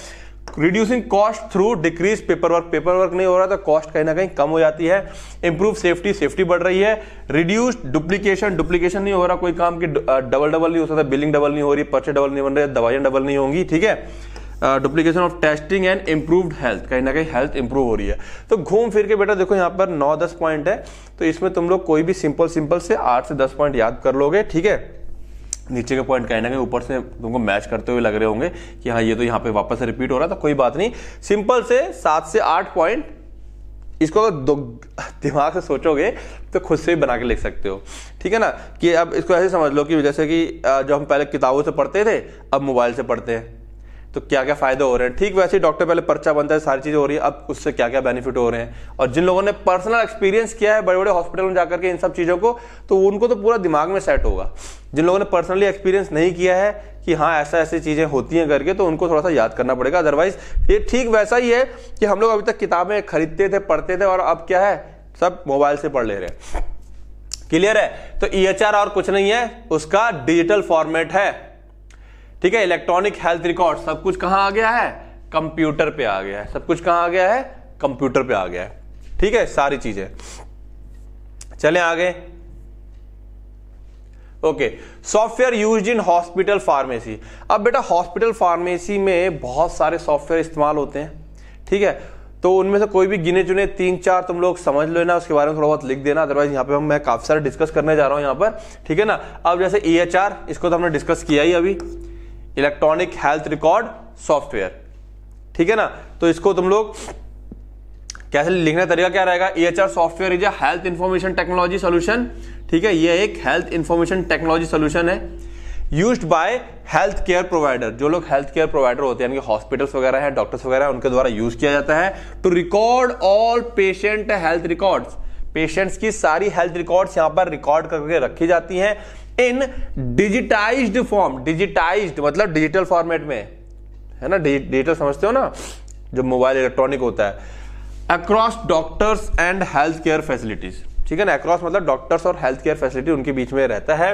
reducing cost through decrease paper work paper work नहीं हो रहा तो कॉस्ट कहीं ना कहीं कम हो जाती है इंप्रूव सेफ्टी सेफ्टी बढ़ रही है रिड्यूस डुप्लीकेशन डुप्लीकेशन नहीं हो रहा कोई काम की डबल डबल नहीं हो सकता बिलिंग डबल नहीं हो रही पर्चे डबल नहीं बन रहे दवाइयां डबल नहीं होंगी ठीक है duplication of testing and improve health कहीं ना कहीं हेल्थ इंप्रूव हो रही है तो घूम फिर के बेटा देखो यहाँ पर नौ दस पॉइंट है तो इसमें तुम लोग कोई भी सिंपल सिंपल से आठ से दस पॉइंट याद कर लोगे ठीक है नीचे के पॉइंट कहीं ना कहीं ऊपर से तुमको मैच करते हुए लग रहे होंगे कि हाँ ये तो यहाँ पे वापस से रिपीट हो रहा है तो कोई बात नहीं सिंपल से सात से आठ पॉइंट इसको अगर दिमाग से सोचोगे तो खुद से भी बना के लिख सकते हो ठीक है ना कि अब इसको ऐसे समझ लो कि जैसे कि जो हम पहले किताबों से पढ़ते थे अब मोबाइल से पढ़ते हैं तो क्या क्या फायदे हो रहे हैं ठीक वैसे ही डॉक्टर पहले पर्चा बनता है सारी चीज़ें हो रही है अब उससे क्या क्या बेनिफिट हो रहे हैं और जिन लोगों ने पर्सनल एक्सपीरियंस किया है बड़े बड़े हॉस्पिटल में जाकर के इन सब चीज़ों को तो उनको तो पूरा दिमाग में सेट होगा जिन लोगों ने पर्सनली एक्सपीरियंस नहीं किया है कि हाँ ऐसा ऐसी चीज़ें होती हैं करके तो उनको थोड़ा सा याद करना पड़ेगा अदरवाइज ये ठीक वैसा ही है कि हम लोग अभी तक किताबें खरीदते थे पढ़ते थे और अब क्या है सब मोबाइल से पढ़ ले रहे हैं क्लियर है तो ई e और कुछ नहीं है उसका डिजिटल फॉर्मेट है ठीक है इलेक्ट्रॉनिक हेल्थ रिकॉर्ड सब कुछ कहां आ गया है कंप्यूटर पे आ गया है सब कुछ कहां आ गया है कंप्यूटर पे आ गया है ठीक है सारी चीजें चले आगे okay software use in hospital pharmacy अब बेटा हॉस्पिटल फार्मेसी में बहुत सारे सॉफ्टवेयर इस्तेमाल होते हैं ठीक है तो उनमें से कोई भी गिने चुने तीन चार तुम लोग समझ लेना उसके बारे में थोड़ा बहुत लिख देना अदरवाइज यहाँ पे हम मैं काफी सारे डिस्कस करने जा रहा हूँ यहाँ पर ठीक है ना अब जैसे ई इसको तो हमने डिस्कस किया ही अभी इलेक्ट्रॉनिक हेल्थ रिकॉर्ड सॉफ्टवेयर ठीक है ना तो इसको तुम लोग कैसे लिखने का तरीका क्या रहेगा E H R software is health information technology solution ठीक है ये एक हेल्थ इंफॉर्मेशन टेक्नोलॉजी सोल्यूशन है use by health care provider जो लोग हेल्थ केयर प्रोवाइडर होते हैं हॉस्पिटल हॉस्पिटल्स वगैरह हैं डॉक्टर्स वगैरह उनके द्वारा यूज किया जाता है to record all patient health records patients की सारी हेल्थ रिकॉर्ड्स यहां पर रिकॉर्ड करके रखी जाती हैं इन डिजिटाइज्ड फॉर्म डिजिटाइज्ड मतलब डिजिटल फॉर्मेट में है ना डिजिटल समझते हो ना जो मोबाइल इलेक्ट्रॉनिक होता है across doctors and health care facilities ठीक है ना अक्रॉस मतलब डॉक्टर्स और हेल्थ केयर फैसिलिटी उनके बीच में रहता है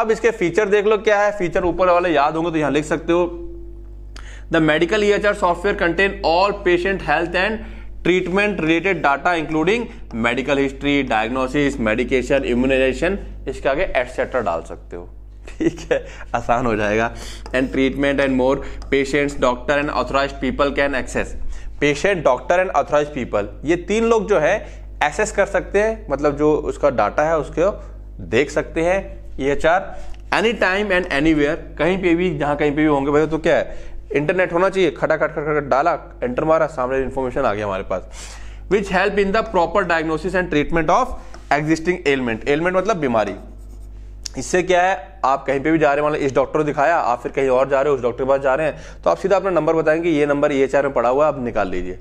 अब इसके फीचर देख लो क्या है फीचर ऊपर वाले याद होंगे तो यहां लिख सकते हो the medical E software contain all patient health and treatment related data including medical history diagnosis medication immunization इसके आगे एटसेट्रा डाल सकते हो ठीक है आसान हो जाएगा and treatment and more patients doctor and authorize people can access patient doctor and authorize people ये तीन लोग जो है एक्सेस कर सकते हैं मतलब जो उसका डाटा है उसको देख सकते हैं ये चार any time and anywhere कहीं पे भी जहाँ कहीं पे भी होंगे भाई तो क्या है इंटरनेट होना चाहिए खटा खट खट डाला एंटर मारा सामने इन्फॉर्मेशन आ गया हमारे पास which help in the proper diagnosis and treatment of existing element element मतलब बीमारी इससे क्या है आप कहीं पे भी जा रहे हैं मतलब इस डॉक्टर को दिखाया आप फिर कहीं और जा रहे हो उस डॉक्टर के पास जा रहे हैं तो आप सीधा अपना नंबर बताएंगे ये नंबर चार में पड़ा हुआ है आप निकाल लीजिए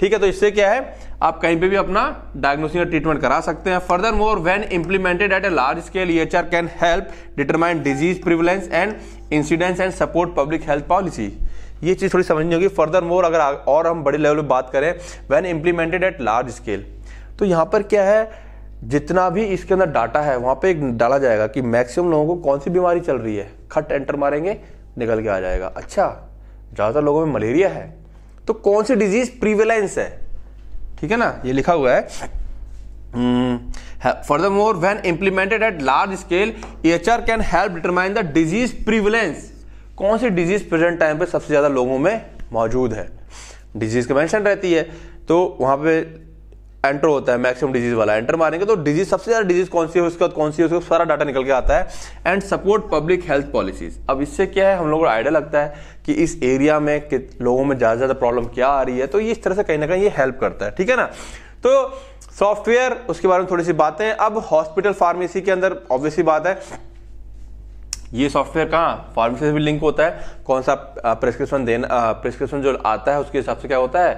ठीक है तो इससे क्या है आप कहीं पे भी अपना डायग्नोसिस या ट्रीटमेंट करा सकते हैं furthermore when implemented at a large scale E can help determine disease prevalence and incidence and support public health policy ये चीज़ थोड़ी समझनी होगी फर्दर मोर अगर और हम बड़े लेवल पर बात करें when implemented at large scale तो यहाँ पर क्या है जितना भी इसके अंदर डाटा है वहां पे एक डाला जाएगा कि मैक्सिमम लोगों को कौन सी बीमारी चल रही है खट एंटर मारेंगे निकल के आ जाएगा अच्छा ज़्यादातर लोगों में मलेरिया है तो कौन सी डिजीज प्रीवेलेंस है ठीक है ना ये लिखा हुआ है the more when implemented at large scale H R can help determine the disease prevalence कौन सी डिजीज प्रेजेंट टाइम पे सबसे ज़्यादा लोगों में मौजूद है डिजीज का मेंशन रहती है तो वहां पे एंटर होता है मैक्सिमम डिजीज वाला एंटर मारेंगे तो डिजीज सबसे ज्यादा डिजीज कौन सी है उसके बाद कौन सी है उसका सारा डाटा निकल के आता है and support public health policies अब इससे क्या है हम लोगों को आइडिया लगता है कि इस एरिया में लोगों में ज्यादा से ज्यादा प्रॉब्लम क्या आ रही है तो ये इस तरह से कहीं ना कहीं ये हेल्प करता है ठीक है ना तो सॉफ्टवेयर उसके बारे में थोड़ी सी बातें अब हॉस्पिटल फार्मेसी के अंदर ऑब्वियसली बात है ये सॉफ्टवेयर कहाँ फार्मेसी से भी लिंक होता है कौन सा प्रिस्क्रिप्शन देना प्रिस्क्रिप्शन जो आता है उसके हिसाब से क्या होता है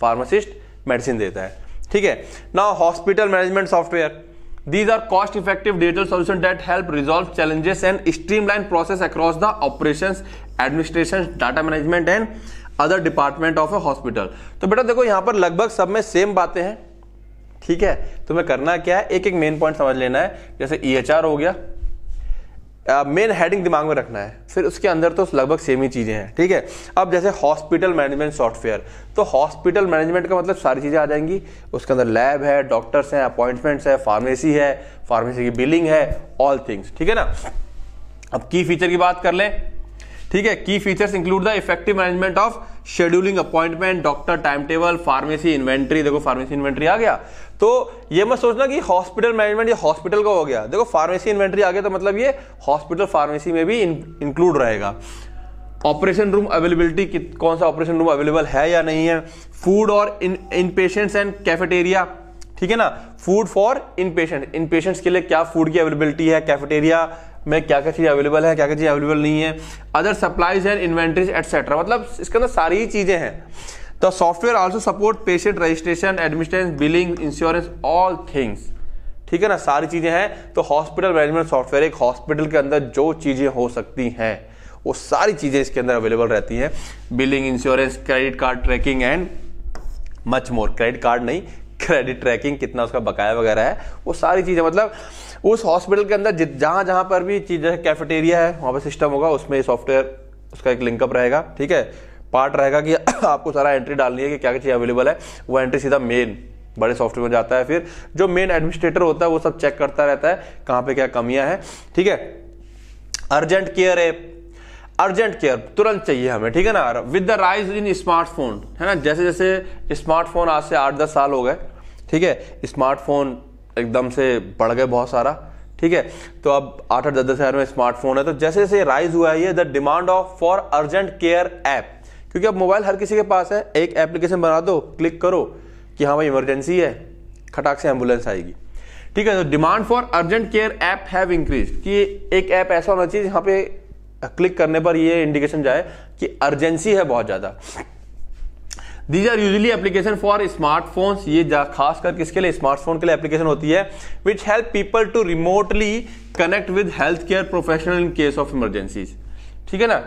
फार्मासिस्ट मेडिसिन देता है ठीक है ना hospital management software these are cost effective digital solution that help resolve challenges and streamline process across the operation administration data management and other department of a hospital तो बेटा देखो यहां पर लगभग सब में सेम बातें हैं ठीक है तुम्हें करना क्या है एक एक मेन पॉइंट समझ लेना है जैसे ई e हो गया मेन हेडिंग दिमाग में रखना है फिर उसके अंदर तो लगभग सेम ही चीज़ें हैं ठीक है अब जैसे हॉस्पिटल मैनेजमेंट सॉफ्टवेयर तो हॉस्पिटल मैनेजमेंट का मतलब सारी चीज़ें आ जाएंगी उसके अंदर लैब है डॉक्टर्स हैं अपॉइंटमेंट्स है फार्मेसी है फार्मेसी की बिलिंग है ऑल थिंग्स ठीक है ना अब की फीचर की बात कर लें ठीक है की features include the effective management of scheduling appointment doctor time table pharmacy inventory देखो फार्मेसी इन्वेंट्री आ गया तो ये मत सोचना कि हॉस्पिटल मैनेजमेंट या हॉस्पिटल का हो गया देखो फार्मेसी इन्वेंट्री आ गया तो मतलब ये हॉस्पिटल फार्मेसी में भी इंक्लूड रहेगा ऑपरेशन रूम अवेलेबिलिटी कौन सा ऑपरेशन रूम अवेलेबल है या नहीं है फूड और इन पेशेंट्स एंड कैफेटेरिया ठीक है ना food for in patient in patients के लिए क्या फूड की अवेलेबिलिटी है कैफेटेरिया में क्या क्या चीज़ अवेलेबल है क्या क्या चीज़ अवेलेबल नहीं है other supplies and inventories etcetera मतलब इसके अंदर सारी ही चीज़ें हैं The software also support patient registration, admittance, billing, insurance, all things. ठीक है ना सारी चीज़ें हैं तो हॉस्पिटल मैनेजमेंट सॉफ्टवेयर एक हॉस्पिटल के अंदर जो चीज़ें हो सकती हैं वो सारी चीज़ें इसके अंदर अवेलेबल रहती हैं billing insurance credit card tracking and much more credit card नहीं क्रेडिट ट्रैकिंग कितना उसका बकाया वगैरह है वो सारी चीज़ें मतलब उस हॉस्पिटल के अंदर जहां जहां पर भी चीज़ जैसे कैफेटेरिया है वहां पर सिस्टम होगा उसमें सॉफ्टवेयर उसका एक लिंकअप रहेगा ठीक है पार्ट रहेगा कि आपको सारा एंट्री डालनी है कि क्या क्या चीज़ अवेलेबल है वो एंट्री सीधा मेन बड़े सॉफ्टवेयर में जाता है फिर जो मेन एडमिनिस्ट्रेटर होता है वो सब चेक करता रहता है कहाँ पे क्या कमियां हैं ठीक है urgent care app urgent care तुरंत चाहिए हमें ठीक है ना with the rise in smartphone है ना जैसे जैसे स्मार्टफोन आज से आठ दस साल हो गए ठीक है स्मार्टफोन एकदम से बढ़ गए बहुत सारा ठीक है तो अब आठ आठ दस दस हजार में स्मार्टफोन है तो जैसे जैसे राइज हुआ है the demand of for urgent care app क्योंकि अब मोबाइल हर किसी के पास है एक एप्लीकेशन बना दो क्लिक करो कि हाँ भाई इमरजेंसी है खटाक से एम्बुलेंस आएगी ठीक है तो demand for urgent care app have increase कि एक ऐप ऐसा होना चाहिए जहाँ पे क्लिक करने पर ये इंडिकेशन जाए कि अर्जेंसी है बहुत ज़्यादा these are usually application for smartphone ये खासकर किसके लिए स्मार्टफोन के लिए एप्लीकेशन होती है which help people to remotely connect with health care professional in case of emergencies ठीक है ना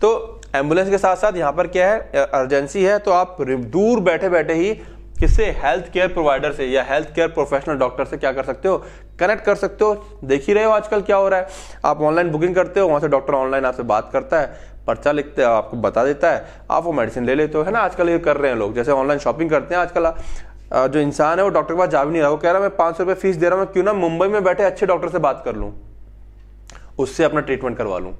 तो एम्बुलेंस के साथ साथ यहाँ पर क्या है अर्जेंसी है तो आप दूर बैठे बैठे ही किससे हेल्थ केयर प्रोवाइडर से या हेल्थ केयर प्रोफेशनल डॉक्टर से क्या कर सकते हो कनेक्ट कर सकते हो देख ही रहे हो आजकल क्या हो रहा है आप ऑनलाइन बुकिंग करते हो वहाँ से डॉक्टर ऑनलाइन आपसे बात करता है पर्चा लिखते हैं आपको बता देता है आप वो मेडिसिन ले लेते हो है ना आजकल ये कर रहे हैं लोग जैसे ऑनलाइन शॉपिंग करते हैं आजकल जो इंसान है वो डॉक्टर के पास जा भी नहीं रहा वो कह रहा है मैं पाँच सौ रुपये फीस दे रहा हूँ क्यों ना मुंबई में बैठे अच्छे डॉक्टर से बात कर लूँ उससे अपना ट्रीटमेंट करवा लूँ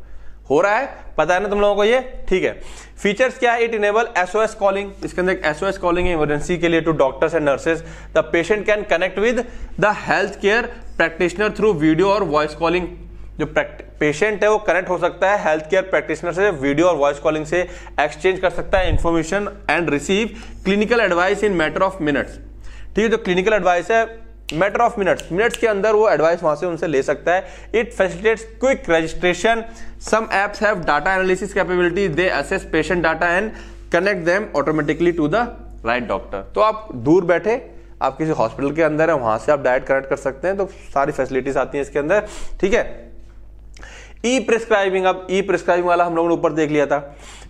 हो रहा है पता है ना तुम लोगों को ये ठीक है फीचर्स क्या है इट इनेबल एसओएस कॉलिंग इसके अंदर एसओएस कॉलिंग इमरजेंसी के लिए to doctors and nurses the patient can connect with the health care practitioner through video और वॉइस कॉलिंग जो पेशेंट है वो कनेक्ट हो सकता है हेल्थ केयर प्रैक्टिशनर से वीडियो और वॉइस कॉलिंग से एक्सचेंज कर सकता है information and receive clinical advice in matter of minutes ठीक है जो क्लिनिकल एडवाइस है मैटर ऑफ मिनट्स मिनट्स के अंदर वो एडवाइस वहां से उनसे ले सकता है it facilitates quick registration some apps have data analysis capability they assess patient data and connect them automatically to the right doctor तो आप दूर बैठे आप किसी हॉस्पिटल के अंदर है वहां से आप डायरेक्ट कनेक्ट कर सकते हैं तो सारी फैसिलिटीज आती हैं इसके अंदर ठीक है ई प्रिस्क्राइबिंग अब ई प्रिस्क्राइबिंग वाला हम लोगों ने ऊपर देख लिया था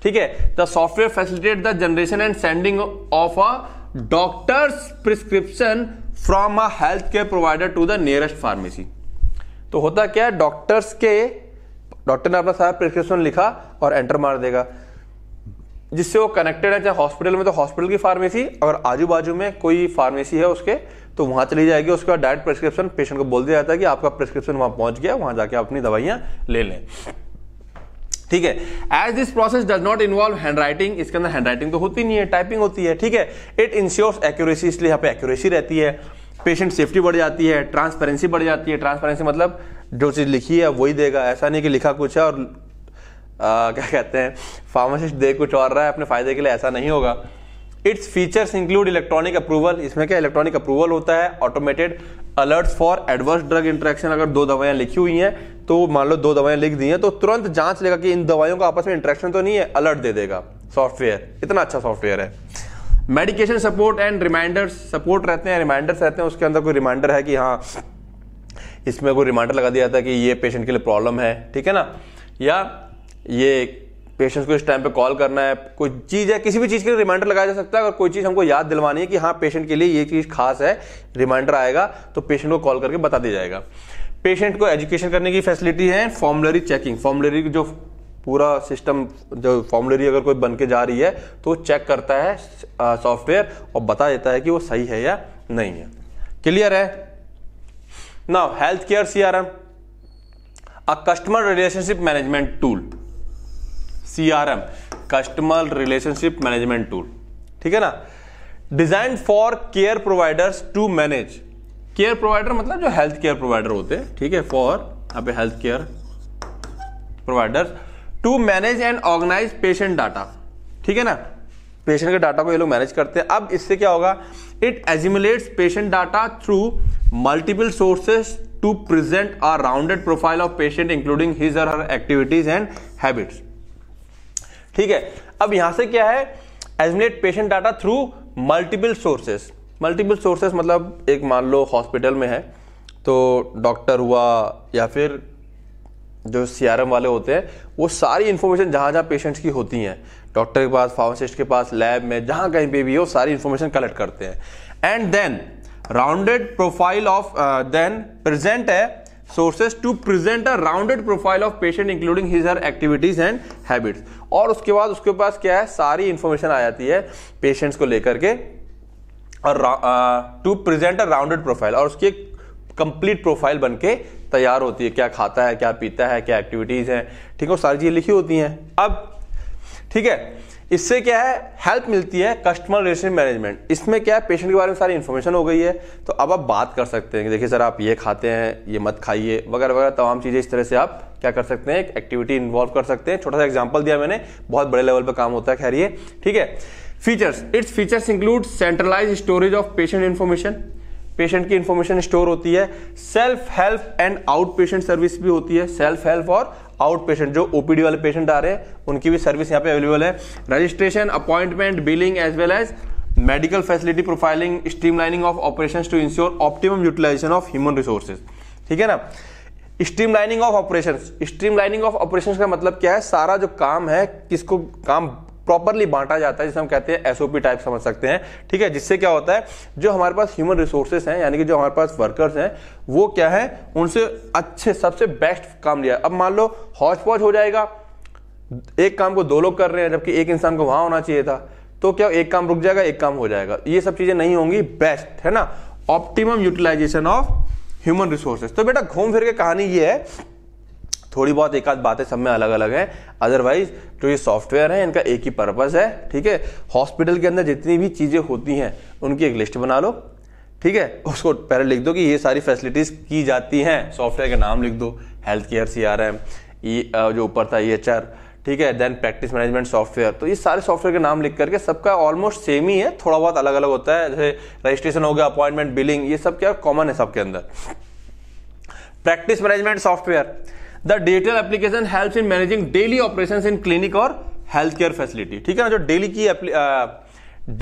ठीक है the software facilitate the generation and sending of a doctor's prescription from a health care provider to the nearest pharmacy तो होता क्या है डॉक्टर्स के डॉक्टर ने अपना सारा प्रिस्क्रिप्शन लिखा और एंटर मार देगा जिससे वो कनेक्टेड है चाहे हॉस्पिटल में तो हॉस्पिटल की फार्मेसी अगर आजू बाजू में कोई फार्मेसी है उसके तो वहां चली जाएगी उसके बाद डायरेक्ट प्रिस्क्रिप्शन पेशेंट को बोल दिया जाता है कि आपका प्रिस्क्रिप्शन वहां पहुंच गया वहां जाके अपनी दवाइयां ले लें ठीक है as this process does not involve handwriting इसके अंदर हैंड राइटिंग तो होती नहीं है टाइपिंग होती है ठीक है इट इंश्योर्स एक्यूरेसी इसलिए यहाँ पे एक्यूरेसी रहती है पेशेंट सेफ्टी बढ़ जाती है ट्रांसपेरेंसी बढ़ जाती है ट्रांसपेरेंसी मतलब जो चीज़ लिखी है वही देगा ऐसा नहीं कि लिखा कुछ है और आ, क्या कहते हैं फार्मासिस्ट दे कुछ और रहा है अपने फायदे के लिए ऐसा नहीं होगा its features include electronic approval इसमें क्या इलेक्ट्रॉनिक अप्रूवल होता है automated alerts for adverse drug interaction अगर दो दवाइयाँ लिखी हुई हैं तो मान लो दो दवाएं लिख दी हैं तो तुरंत जांच लेगा कि इन दवाइयों का आपस में इंटरेक्शन तो नहीं है अलर्ट दे देगा सॉफ्टवेयर इतना अच्छा सॉफ्टवेयर है medication support and reminder support रहते हैं रिमाइंडर्स रहते हैं उसके अंदर कोई रिमाइंडर है कि हाँ इसमें कोई रिमाइंडर लगा दिया जाता है कि ये पेशेंट के लिए प्रॉब्लम है ठीक है ना या ये पेशेंट्स को इस टाइम पे कॉल करना है कोई चीज़ है किसी भी चीज़ के लिए रिमाइंडर लगाया जा सकता है अगर कोई चीज़ हमको याद दिलवानी है कि हाँ पेशेंट के लिए ये चीज़ खास है रिमाइंडर आएगा तो पेशेंट को कॉल करके बता दिया जाएगा पेशेंट को एजुकेशन करने की फैसिलिटी है फॉर्मुलरी चेकिंग फॉर्मुलरी जो पूरा सिस्टम जो फॉर्मुलरी अगर कोई बन के जा रही है तो चेक करता है सॉफ्टवेयर और बता देता है कि वो सही है या नहीं है क्लियर है now health care CRM a customer relationship management tool CRM customer relationship management tool ठीक है ना design for care providers to manage care provider मतलब जो हेल्थ केयर प्रोवाइडर होते हैं ठीक है फॉर यहाँ health care provider to manage and organize patient data ठीक है ना पेशेंट के डाटा को ये लोग मैनेज करते हैं अब इससे क्या होगा it accumulates patient data through multiple sources to present a rounded profile of patient including his or her activities and habits ठीक है अब यहां से क्या है accumulate patient data through multiple sources multiple sources मतलब एक मान लो हॉस्पिटल में है तो डॉक्टर हुआ या फिर जो सी वाले होते हैं वो सारी इन्फॉर्मेशन जहाँ जहाँ पेशेंट्स की होती हैं डॉक्टर के पास फार्मासिस्ट के पास लैब में जहाँ कहीं पे भी हो सारी इन्फॉर्मेशन कलेक्ट करते हैं and then rounded profile of then present है sources to present a rounded profile of patient including his her activities and habits और उसके बाद उसके पास क्या है सारी इन्फॉर्मेशन आ जाती है पेशेंट्स को लेकर के और to present a rounded profile और उसकी एक कंप्लीट प्रोफाइल बन के तैयार होती है क्या खाता है क्या पीता है क्या एक्टिविटीज़ हैं ठीक है वो सारी चीज़ें लिखी होती हैं अब ठीक है इससे क्या है हेल्प मिलती है कस्टमर रिलेशन मैनेजमेंट इसमें क्या है पेशेंट के बारे में सारी इन्फॉर्मेशन हो गई है तो अब आप बात कर सकते हैं देखिए सर आप ये खाते हैं ये मत खाइए वगैरह वगैरह तमाम चीज़ें इस तरह से आप क्या कर सकते हैं एक एक्टिविटी इन्वॉल्व कर सकते हैं छोटा सा एग्जाम्पल दिया मैंने बहुत बड़े लेवल पर काम होता है खैर ये ठीक है features its features include centralise storage of patient information patient की इन्फॉर्मेशन स्टोर होती है self help and out patient service भी होती है सेल्फ हेल्प और आउट पेशेंट जो ओपीडी वाले पेशेंट आ रहे हैं उनकी भी सर्विस यहाँ पे अवेलेबल है registration appointment billing as well as medical facility profiling streamlining of operation to ensure optimum utilisation of human resources ठीक है ना streamlining of operation streamlining of operation का मतलब क्या है सारा जो काम है किसको काम प्रॉपरली बांटा जाता है जिसे हम कहते हैं एसओपी टाइप समझ सकते हैं ठीक है जिससे क्या होता है जो हमारे पास ह्यूमन रिसोर्सेस हैं यानी कि जो हमारे पास वर्कर्स हैं वो क्या है उनसे अच्छे सबसे बेस्ट काम लिया अब मान लो हॉच पॉच हो जाएगा एक काम को दो लोग कर रहे हैं जबकि एक इंसान को वहां होना चाहिए था तो क्या एक काम रुक जाएगा एक काम हो जाएगा ये सब चीजें नहीं होंगी बेस्ट है ना optimum utilisation of human resources तो बेटा घूम फिर के कहानी ये है थोड़ी बहुत एक आध बातें सब में अलग अलग हैं अदरवाइज जो ये सॉफ्टवेयर है इनका एक ही पर्पज़ है ठीक है हॉस्पिटल के अंदर जितनी भी चीज़ें होती हैं उनकी एक लिस्ट बना लो ठीक है उसको पहले लिख दो कि ये सारी फैसिलिटीज़ की जाती हैं सॉफ्टवेयर का नाम लिख दो health care C R M E जो ऊपर था ई एच आर ठीक है देन प्रैक्टिस मैनेजमेंट सॉफ्टवेयर तो ये सारे सॉफ्टवेयर के नाम लिख करके सबका ऑलमोस्ट सेम ही है थोड़ा बहुत अलग अलग होता है जैसे रजिस्ट्रेशन हो गया अपॉइंटमेंट बिलिंग ये सब क्या कॉमन है सबके अंदर practice management software the digital application help in managing daily operation in clinic और हेल्थ केयर फैसिलिटी ठीक है ना जो डेली की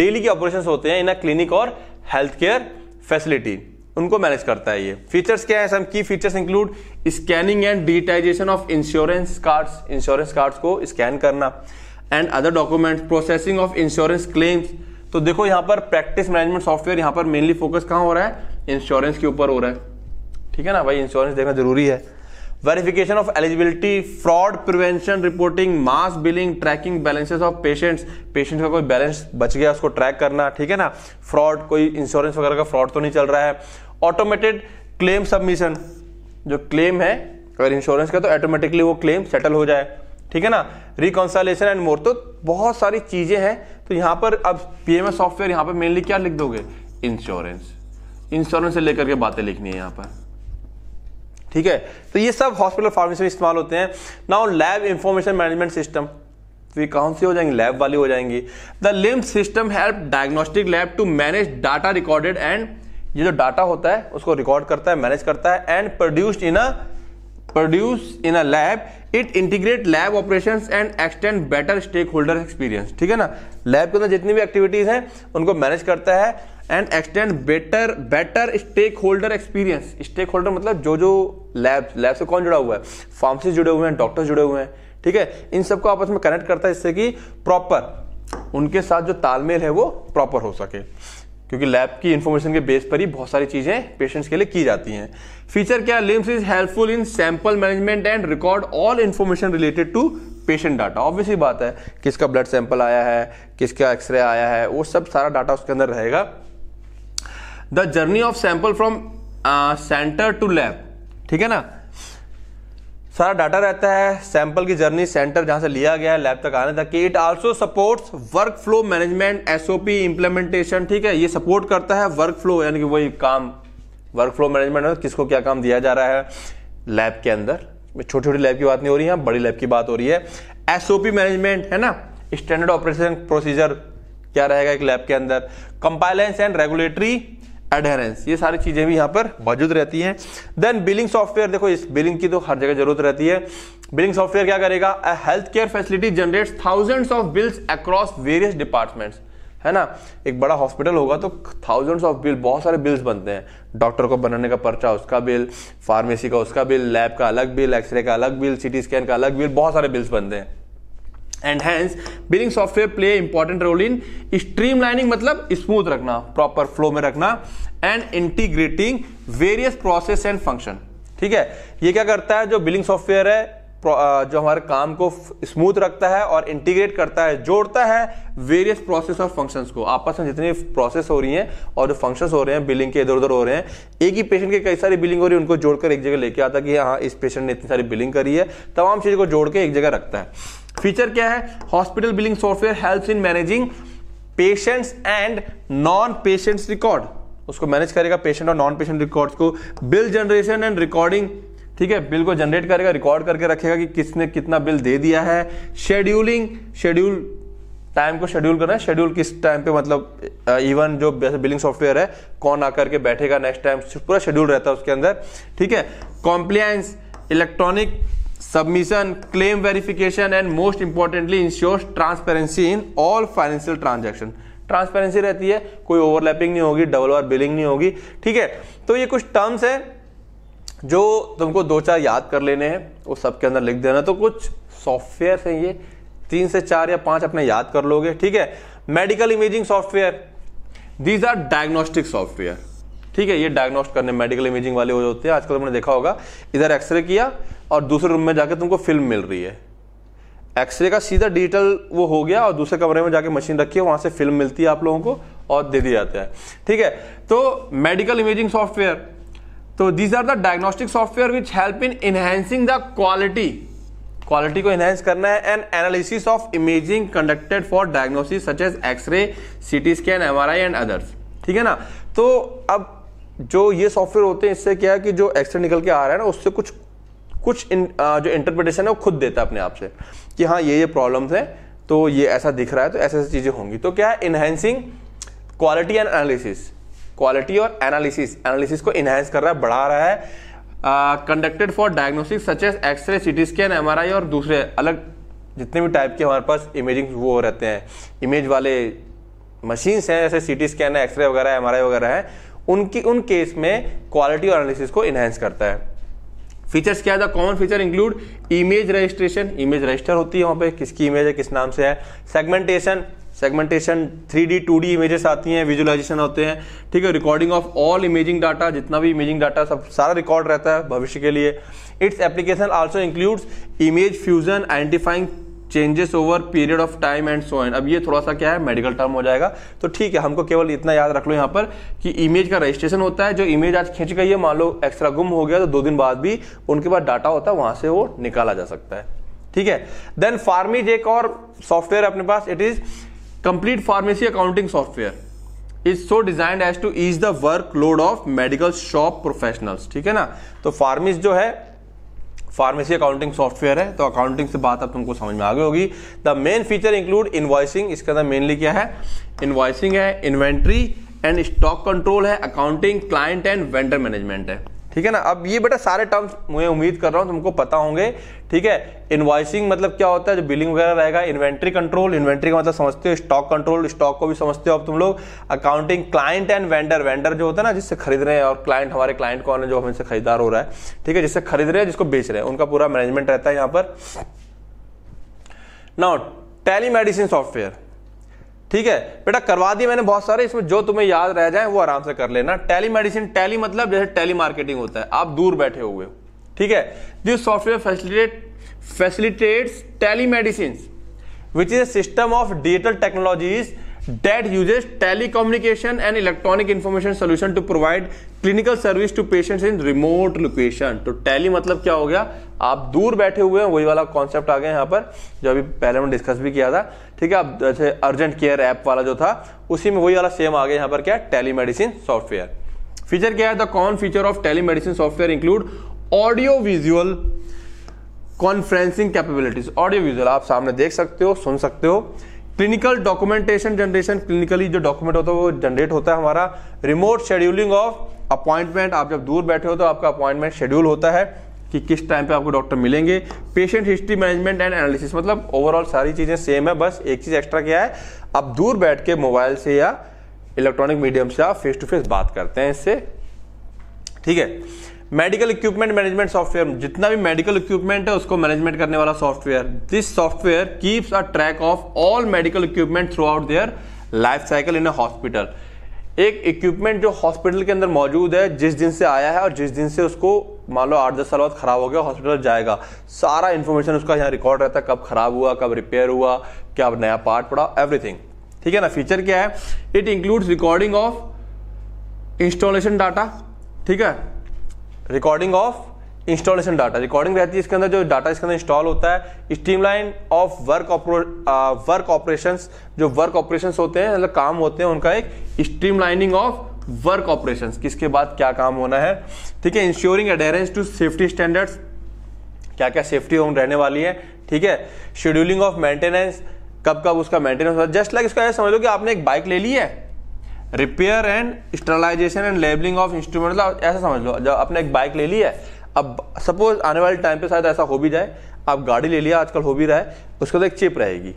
डेली के ऑपरेशन होते हैं इन अ क्लिनिक और हेल्थ केयर फैसिलिटी उनको मैनेज करता है ये फीचर्स क्या है some key features include scanning and digitisation of insurance cards insurance cards को स्कैन करना and other document processing of insurance claims तो देखो यहां पर प्रैक्टिस मैनेजमेंट सॉफ्टवेयर यहां पर मेनली फोकस कहां हो रहा है इंश्योरेंस के ऊपर हो रहा है ठीक है ना भाई इंश्योरेंस देखना जरूरी है verification of eligibility fraud prevention reporting mass billing tracking balances of patients patient का कोई बैलेंस बच गया उसको ट्रैक करना ठीक है ना फ्रॉड कोई इंश्योरेंस वगैरह का फ्रॉड तो नहीं चल रहा है ऑटोमेटेड क्लेम सबमिशन जो क्लेम है अगर इंश्योरेंस का तो ऑटोमेटिकली वो क्लेम सेटल हो जाए ठीक है ना रिकॉन्सलेशन एंड मोर तो बहुत सारी चीजें हैं तो यहाँ पर अब पीएमएस सॉफ्टवेयर यहाँ पर मेनली क्या लिख दोगे इंश्योरेंस इंश्योरेंस से लेकर के बातें लिखनी है यहाँ पर ठीक है तो ये सब हॉस्पिटल फार्मेसी में इस्तेमाल होते हैं now lab information management system तो ये कौन सी हो जाएंगी लैब वाली हो जाएंगी the LIMS system help diagnostic lab to manage data recorded and ये जो डाटा होता है उसको रिकॉर्ड करता है मैनेज करता है and produced in uh produce in uh lab it integrate lab operation and extend better stakeholder experience ठीक है ना लैब के अंदर जितनी भी एक्टिविटीज हैं उनको मैनेज करता है and extend better better stakeholder experience stakeholder मतलब जो जो लैब लैब से कौन जुड़ा हुआ है फार्मासिस्ट जुड़े हुए हैं डॉक्टर्स जुड़े हुए हैं ठीक है इन सबको आपस में कनेक्ट करता है जिससे कि प्रॉपर उनके साथ जो तालमेल है वो प्रॉपर हो सके क्योंकि लैब की इंफॉर्मेशन के बेस पर ही बहुत सारी चीज़ें पेशेंट्स के लिए की जाती हैं फीचर क्या LIMS is helpful in sample management and record all information related to patient data obviously बात है किसका ब्लड सैंपल आया है किसका एक्सरे आया है वो सब सारा डाटा उसके अंदर रहेगा the journey of sample from centre to lab ठीक है ना सारा डाटा रहता है सैंपल की जर्नी सेंटर जहां से लिया गया लैब तक आने तक it also supports workflow management SOP implementation ठीक है ये सपोर्ट करता है वर्क फ्लो यानी कि वही काम वर्क फ्लो मैनेजमेंट किसको क्या काम दिया जा रहा है लैब के अंदर छोटी छोटी लैब की बात नहीं हो रही है हाँ, बड़ी लैब की बात हो रही है एसओपी मैनेजमेंट है ना स्टैंडर्ड ऑपरेशन प्रोसीजर क्या रहेगा एक लैब के अंदर कंपाइलेंस एंड रेगुलेटरी एडहरेंस ये सारी चीज़ें भी यहां पर मौजूद रहती हैं देन बिलिंग सॉफ्टवेयर देखो इस बिलिंग की तो हर जगह जरूरत रहती है बिलिंग सॉफ्टवेयर क्या करेगा uh health care facility generate thousands of bills across various departments है ना एक बड़ा हॉस्पिटल होगा तो थाउजेंड्स ऑफ बिल बहुत सारे बिल्स बनते हैं डॉक्टर को बनाने का पर्चा उसका बिल फार्मेसी का उसका बिल लैब का अलग बिल एक्सरे का अलग बिल सिटी स्कैन का अलग बिल बहुत सारे बिल्स बनते हैं and hence billing software play important role in streamlining मतलब स्मूथ रखना प्रॉपर फ्लो में रखना and integrating various process and function ठीक है ये क्या करता है जो बिलिंग सॉफ्टवेयर है जो हमारे काम को स्मूथ रखता है और इंटीग्रेट करता है जोड़ता है वेरियस प्रोसेस और फंक्शंस को आपस में जितनी प्रोसेस हो रही हैं और जो फंक्शंस हो रहे हैं बिलिंग के इधर उधर हो रहे हैं एक ही पेशेंट के कई सारी बिलिंग हो रही है उनको जोड़कर एक जगह लेके आता है कि हाँ इस पेशेंट ने इतनी सारी बिलिंग करी है तमाम चीज़ को जोड़ के एक जगह रखता है फीचर क्या है hospital billing software helps in managing patients and non patients record उसको मैनेज करेगा पेशेंट और नॉन पेशेंट रिकॉर्ड्स को बिल जनरेशन एंड रिकॉर्डिंग ठीक है बिल को जनरेट करेगा रिकॉर्ड करके रखेगा कि किसने कितना बिल दे दिया है शेड्यूलिंग शेड्यूल टाइम को शेड्यूल करना है शेड्यूल किस टाइम पे मतलब इवन जो बिलिंग सॉफ्टवेयर है कौन आकर के बैठेगा नेक्स्ट टाइम पूरा शेड्यूल रहता है उसके अंदर ठीक है compliance electronic submission, claim verification and most importantly ensures transparency in all financial transaction. Transparency रहती है कोई ओवरलैपिंग नहीं होगी डबल और बिलिंग नहीं होगी ठीक है तो ये कुछ टर्म्स है जो तुमको दो चार याद कर लेने हैं वो सब के अंदर लिख देना तो कुछ सॉफ्टवेयर हैं ये तीन से चार या पांच अपने याद कर लोगे ठीक है medical imaging software these are diagnostic software ठीक है ये डायग्नोस्ट करने मेडिकल इमेजिंग वाले हो होते हैं आजकल तुमने देखा होगा इधर एक्सरे किया और दूसरे रूम में जाके तुमको फिल्म मिल रही है एक्सरे का सीधा डिजिटल वो हो गया और दूसरे कमरे में जाके मशीन रखी है वहां से फिल्म मिलती है आप लोगों को और दे दिया जाता है ठीक है तो मेडिकल इमेजिंग सॉफ्टवेयर तो these are the diagnostic software which help in enhancing the quality quality को एनहेंस करना है and analysis of imaging conducted for diagnosis such as X-ray CT scan M R I and others ठीक है ना तो अब जो ये सॉफ्टवेयर होते हैं इससे क्या है कि जो एक्सरे निकल के आ रहा है ना उससे कुछ कुछ इन, आ, जो इंटरप्रिटेशन है वो खुद देता है अपने आप से कि हाँ ये ये प्रॉब्लम्स हैं तो ये ऐसा दिख रहा है तो ऐसे ऐसी चीज़ें होंगी तो क्या है enhancing quality and analysis quality और एनालिसिस एनालिसिस को इनहेंस कर रहा है बढ़ा रहा है conducted for diagnostic such as X-ray CT scan M और दूसरे अलग जितने भी टाइप के हमारे पास इमेजिंग वो रहते हैं इमेज वाले मशीन्स हैं जैसे सी टी स्कैन है एक्सरे वगैरह एम वगैरह है उनकी उन केस में क्वालिटी और एनालिसिस को इनहेंस करता है फीचर्स क्या है common feature include image registration image register होती है वहां पे किसकी इमेज है किस नाम से है segmentation segmentation three D two D images आती हैं विजुअलाइजेशन होते हैं ठीक है recording of all imaging data जितना भी इमेजिंग डाटा सब सारा रिकॉर्ड रहता है भविष्य के लिए its application also includes image fusion identifying changes over period of time and so and अब ये थोड़ा सा क्या है मेडिकल टर्म हो जाएगा तो ठीक है हमको केवल इतना याद रख लो यहाँ पर कि इमेज का रजिस्ट्रेशन होता है जो इमेज आज खींच गई है मान लो एक्स्ट्रा गुम हो गया तो दो दिन बाद भी उनके पास डाटा होता है वहां से वो निकाला जा सकता है ठीक है देन फार्मीज एक और सॉफ्टवेयर अपने पास it is complete pharmacy accounting software is so designed as to ease the workload of medical shop professionals ठीक है ना तो फार्मिस जो है फार्मेसी अकाउंटिंग सॉफ्टवेयर है तो अकाउंटिंग से बात अब तुमको समझ में आ गई होगी the main feature include invoicing इसके अंदर मेनली क्या है इन्वाइसिंग है इन्वेंट्री एंड स्टॉक कंट्रोल है accounting client and vendor management है ठीक है ना अब ये बेटा सारे टर्म्स मुझे उम्मीद कर रहा हूँ तुमको पता होंगे ठीक है इन्वाइसिंग मतलब क्या होता है जो बिलिंग वगैरह रहेगा इन्वेंट्री कंट्रोल इन्वेंट्री का मतलब समझते हो स्टॉक कंट्रोल स्टॉक को भी समझते हो अब तुम लोग accounting client and vendor vendor जो होता है ना जिससे खरीद रहे हैं और क्लाइंट हमारे क्लाइंट कौन है जो हमसे खरीदार हो रहा है ठीक है जिससे खरीद रहे हैं जिसको बेच रहे हैं उनका पूरा मैनेजमेंट रहता है यहाँ पर नाउ टेली मेडिसिन सॉफ्टवेयर ठीक है बेटा करवा दिया मैंने बहुत सारे इसमें जो तुम्हें याद रह जाए वो आराम से कर लेना टेली मेडिसिन टेली मतलब जैसे टेली मार्केटिंग होता है आप दूर बैठे हुए ठीक है this software facilitate facilitates telemedicine which is a system of digital technologies that uses telecommunication and electronic information solution to provide clinical service to patient in remote location तो tele मतलब क्या हो गया आप दूर बैठे हुए हैं वही वाला कॉन्सेप्ट आ गया यहाँ पर जो अभी पहले मैंने डिस्कस भी किया था ठीक है अब जैसे अर्जेंट केयर ऐप वाला जो था उसी में वही वाला सेम आ गया यहाँ पर क्या टेली मेडिसिन सॉफ्टवेयर फीचर क्या है the con feature of telemedicine software include audio visual conferencing capabilities audio visual आप सामने देख सकते हो सुन सकते हो क्लिनिकल डॉक्यूमेंटेशन जनरेशन क्लिनिकली जो डॉक्यूमेंट होता है वो जनरेट होता है हमारा रिमोट शेड्यूलिंग ऑफ अपॉइंटमेंट आप जब दूर बैठे हो तो आपका अपॉइंटमेंट शेड्यूल होता है कि किस टाइम पे आपको डॉक्टर मिलेंगे patient history management and analysis मतलब ओवरऑल सारी चीज़ें सेम है बस एक चीज़ एक्स्ट्रा क्या है आप दूर बैठ के मोबाइल से या इलेक्ट्रॉनिक मीडियम से आप फेस टू फेस बात करते हैं इससे ठीक है मेडिकल इक्विपमेंट मैनेजमेंट सॉफ्टवेयर जितना भी मेडिकल इक्विपमेंट है उसको मैनेजमेंट करने वाला software this software keeps a track of all medical equipment throughout their life cycle in a hospital एक इक्विपमेंट जो हॉस्पिटल के अंदर मौजूद है जिस दिन से आया है और जिस दिन से उसको मान लो आठ दस साल बाद ख़राब हो गया हॉस्पिटल जाएगा सारा इन्फॉर्मेशन उसका यहाँ रिकॉर्ड रहता है कब ख़राब हुआ कब रिपेयर हुआ क्या नया पार्ट पड़ा एवरीथिंग ठीक है ना फीचर क्या है it includes recording of installation data ठीक है recording of installation data recording रहती है इसके अंदर जो डाटा इसके अंदर इंस्टॉल होता है streamline of work work operations जो वर्क ऑपरेशंस होते हैं मतलब काम होते हैं उनका एक स्ट्रीमलाइनिंग ऑफ वर्क ऑपरेशन किसके बाद क्या काम होना है ठीक है ensuring adherence to safety standard क्या क्या सेफ्टी होम रहने वाली है ठीक है शेड्यूलिंग ऑफ मेंटेनेंस कब कब उसका मेंटेनेंस होता है जस्ट लाइक इसका समझ लो कि आपने एक बाइक ले ली है repair and sterilisation and labelling of instrument मतलब ऐसा समझ लो जब आपने एक बाइक ले ली है अब सपोज आने वाले टाइम पे शायद ऐसा हो भी जाए आप गाड़ी ले लिया आजकल हो भी रहा है उसके तो एक चिप रहेगी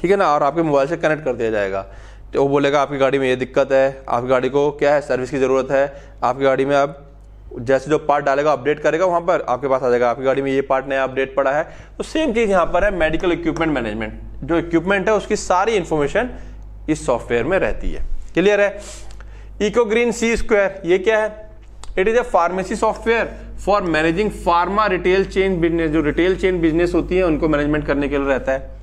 ठीक है ना और आपके मोबाइल से कनेक्ट कर दिया जाएगा तो वो बोलेगा आपकी गाड़ी में ये दिक्कत है आपकी गाड़ी को क्या है सर्विस की ज़रूरत है आपकी गाड़ी में अब जैसे जो पार्ट डालेगा अपडेट करेगा वहाँ पर आपके पास आ जाएगा आपकी गाड़ी में ये पार्ट नया अपडेट पड़ा है तो सेम चीज़ यहाँ पर है मेडिकल इक्विपमेंट मैनेजमेंट जो इक्विपमेंट है उसकी सारी इन्फॉर्मेशन इस सॉफ्टवेयर में रहती है क्लियर है इको ग्रीन सी स्क्वायर ये क्या है it is a pharmacy software for managing pharma retail chain business जो रिटेल चेन बिजनेस होती है उनको मैनेजमेंट करने के लिए रहता है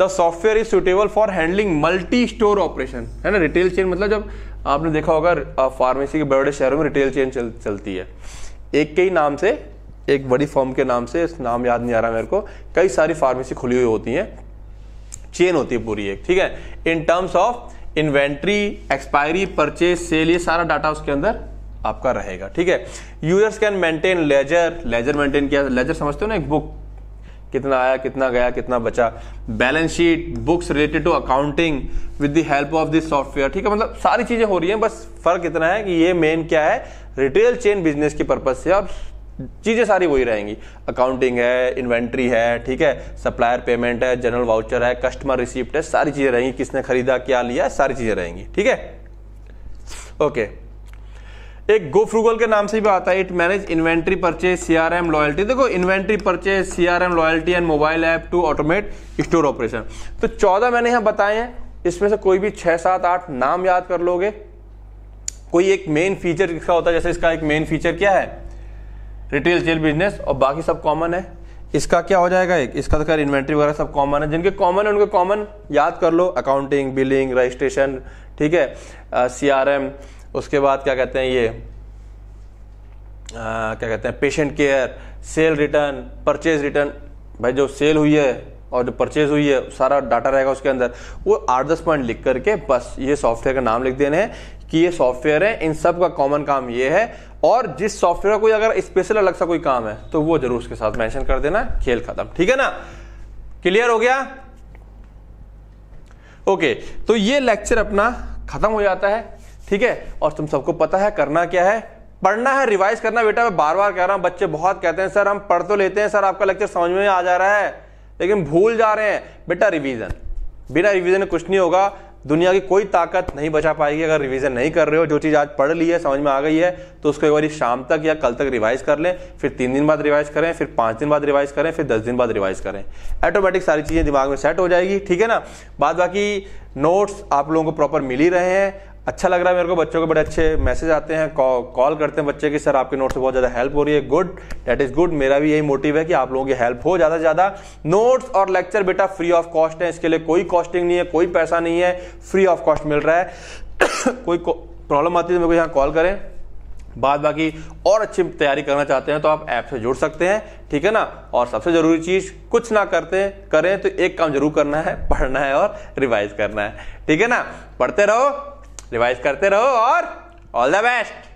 the software is suitable for handling multi store operation है ना रिटेल चेन मतलब जब आपने देखा होगा फार्मेसी के बड़े बड़े शहरों में रिटेल चेन चल, चलती है एक के ही नाम से एक बड़ी फॉर्म के नाम से इस नाम याद नहीं आ रहा मेरे को कई सारी फार्मेसी खुली हुई होती हैं चेन होती है पूरी एक ठीक है in terms of inventory expiry purchase sale ये सारा डाटा उसके अंदर आपका रहेगा ठीक है users can maintain ledger ledger maintain किया लेजर समझते हो ना एक बुक कितना आया कितना गया कितना बचा balance sheet books related to accounting with the help of this software ठीक है मतलब सारी चीज़ें हो रही हैं बस फर्क इतना है कि ये मेन क्या है रिटेल चेन बिजनेस के पर्पज से अब चीज़ें सारी वही रहेंगी अकाउंटिंग है इन्वेंट्री है ठीक है सप्लायर पेमेंट है जनरल वाउचर है कस्टमर रिसिप्ट है सारी चीज़ें रहेंगी किसने खरीदा क्या लिया सारी चीज़ें रहेंगी ठीक है ओके एक गो फ्रूगल के नाम से भी आता है it manage inventory purchase CRM loyalty देखो inventory purchase CRM loyalty and mobile app to automate store operation तो चौदह मैंने यहां बताए हैं इसमें से कोई भी छह सात आठ नाम याद कर लोगे कोई एक मेन फीचर इसका होता है जैसे इसका एक मेन फीचर क्या है रिटेल सेल बिजनेस और बाकी सब कॉमन है इसका क्या हो जाएगा एक इसका तो इन्वेंट्री वगैरह सब कॉमन है जिनके कॉमन है उनके कॉमन याद कर लो अकाउंटिंग बिलिंग रजिस्ट्रेशन ठीक है सी आर एम उसके बाद क्या कहते हैं ये आ, क्या कहते हैं patient care sale return purchase return भाई जो सेल हुई है और जो परचेज हुई है सारा डाटा रहेगा उसके अंदर वो आठ दस पॉइंट लिख करके बस ये सॉफ्टवेयर का नाम लिख देने हैं कि ये सॉफ्टवेयर है इन सब का कॉमन काम ये है और जिस सॉफ्टवेयर का कोई अगर स्पेशल अलग सा कोई काम है तो वो जरूर उसके साथ मेंशन कर देना खेल खत्म ठीक है ना क्लियर हो गया ओके तो ये लेक्चर अपना खत्म हो जाता है ठीक है और तुम सबको पता है करना क्या है पढ़ना है रिवाइज करना बेटा मैं बार बार कह रहा हूँ बच्चे बहुत कहते हैं सर हम पढ़ तो लेते हैं सर आपका लेक्चर समझ में आ जा रहा है लेकिन भूल जा रहे हैं बेटा रिवीजन बिना रिवीजन कुछ नहीं होगा दुनिया की कोई ताकत नहीं बचा पाएगी अगर रिवीजन नहीं कर रहे हो जो चीज़ आज पढ़ ली है समझ में आ गई है तो उसको एक बार शाम तक या कल तक रिवाइज कर लें फिर तीन दिन बाद रिवाइज करें फिर पाँच दिन बाद रिवाइज करें फिर दस दिन बाद रिवाइज करें ऑटोमेटिक सारी चीज़ें दिमाग में सेट हो जाएगी ठीक है ना बाद बाकी नोट्स आप लोगों को प्रॉपर मिल ही रहे हैं अच्छा लग रहा है मेरे को बच्चों के बड़े अच्छे मैसेज आते हैं कॉल करते हैं बच्चे की सर आपके नोट से बहुत ज़्यादा हेल्प हो रही है गुड डैट इज़ गुड मेरा भी यही मोटिव है कि आप लोगों की हेल्प हो ज़्यादा से ज़्यादा नोट्स और लेक्चर बेटा फ्री ऑफ कॉस्ट है इसके लिए कोई कॉस्टिंग नहीं है कोई पैसा नहीं है फ्री ऑफ कॉस्ट मिल रहा है कोई प्रॉब्लम आती है तो मेरे को यहाँ कॉल करें बाद बाकी और अच्छी तैयारी करना चाहते हैं तो आप ऐप से जुड़ सकते हैं ठीक है ना और सबसे जरूरी चीज कुछ ना करते करें तो एक काम जरूर करना है पढ़ना है और रिवाइज करना है ठीक है ना पढ़ते रहो रिवाइज करते रहो और ऑल द बेस्ट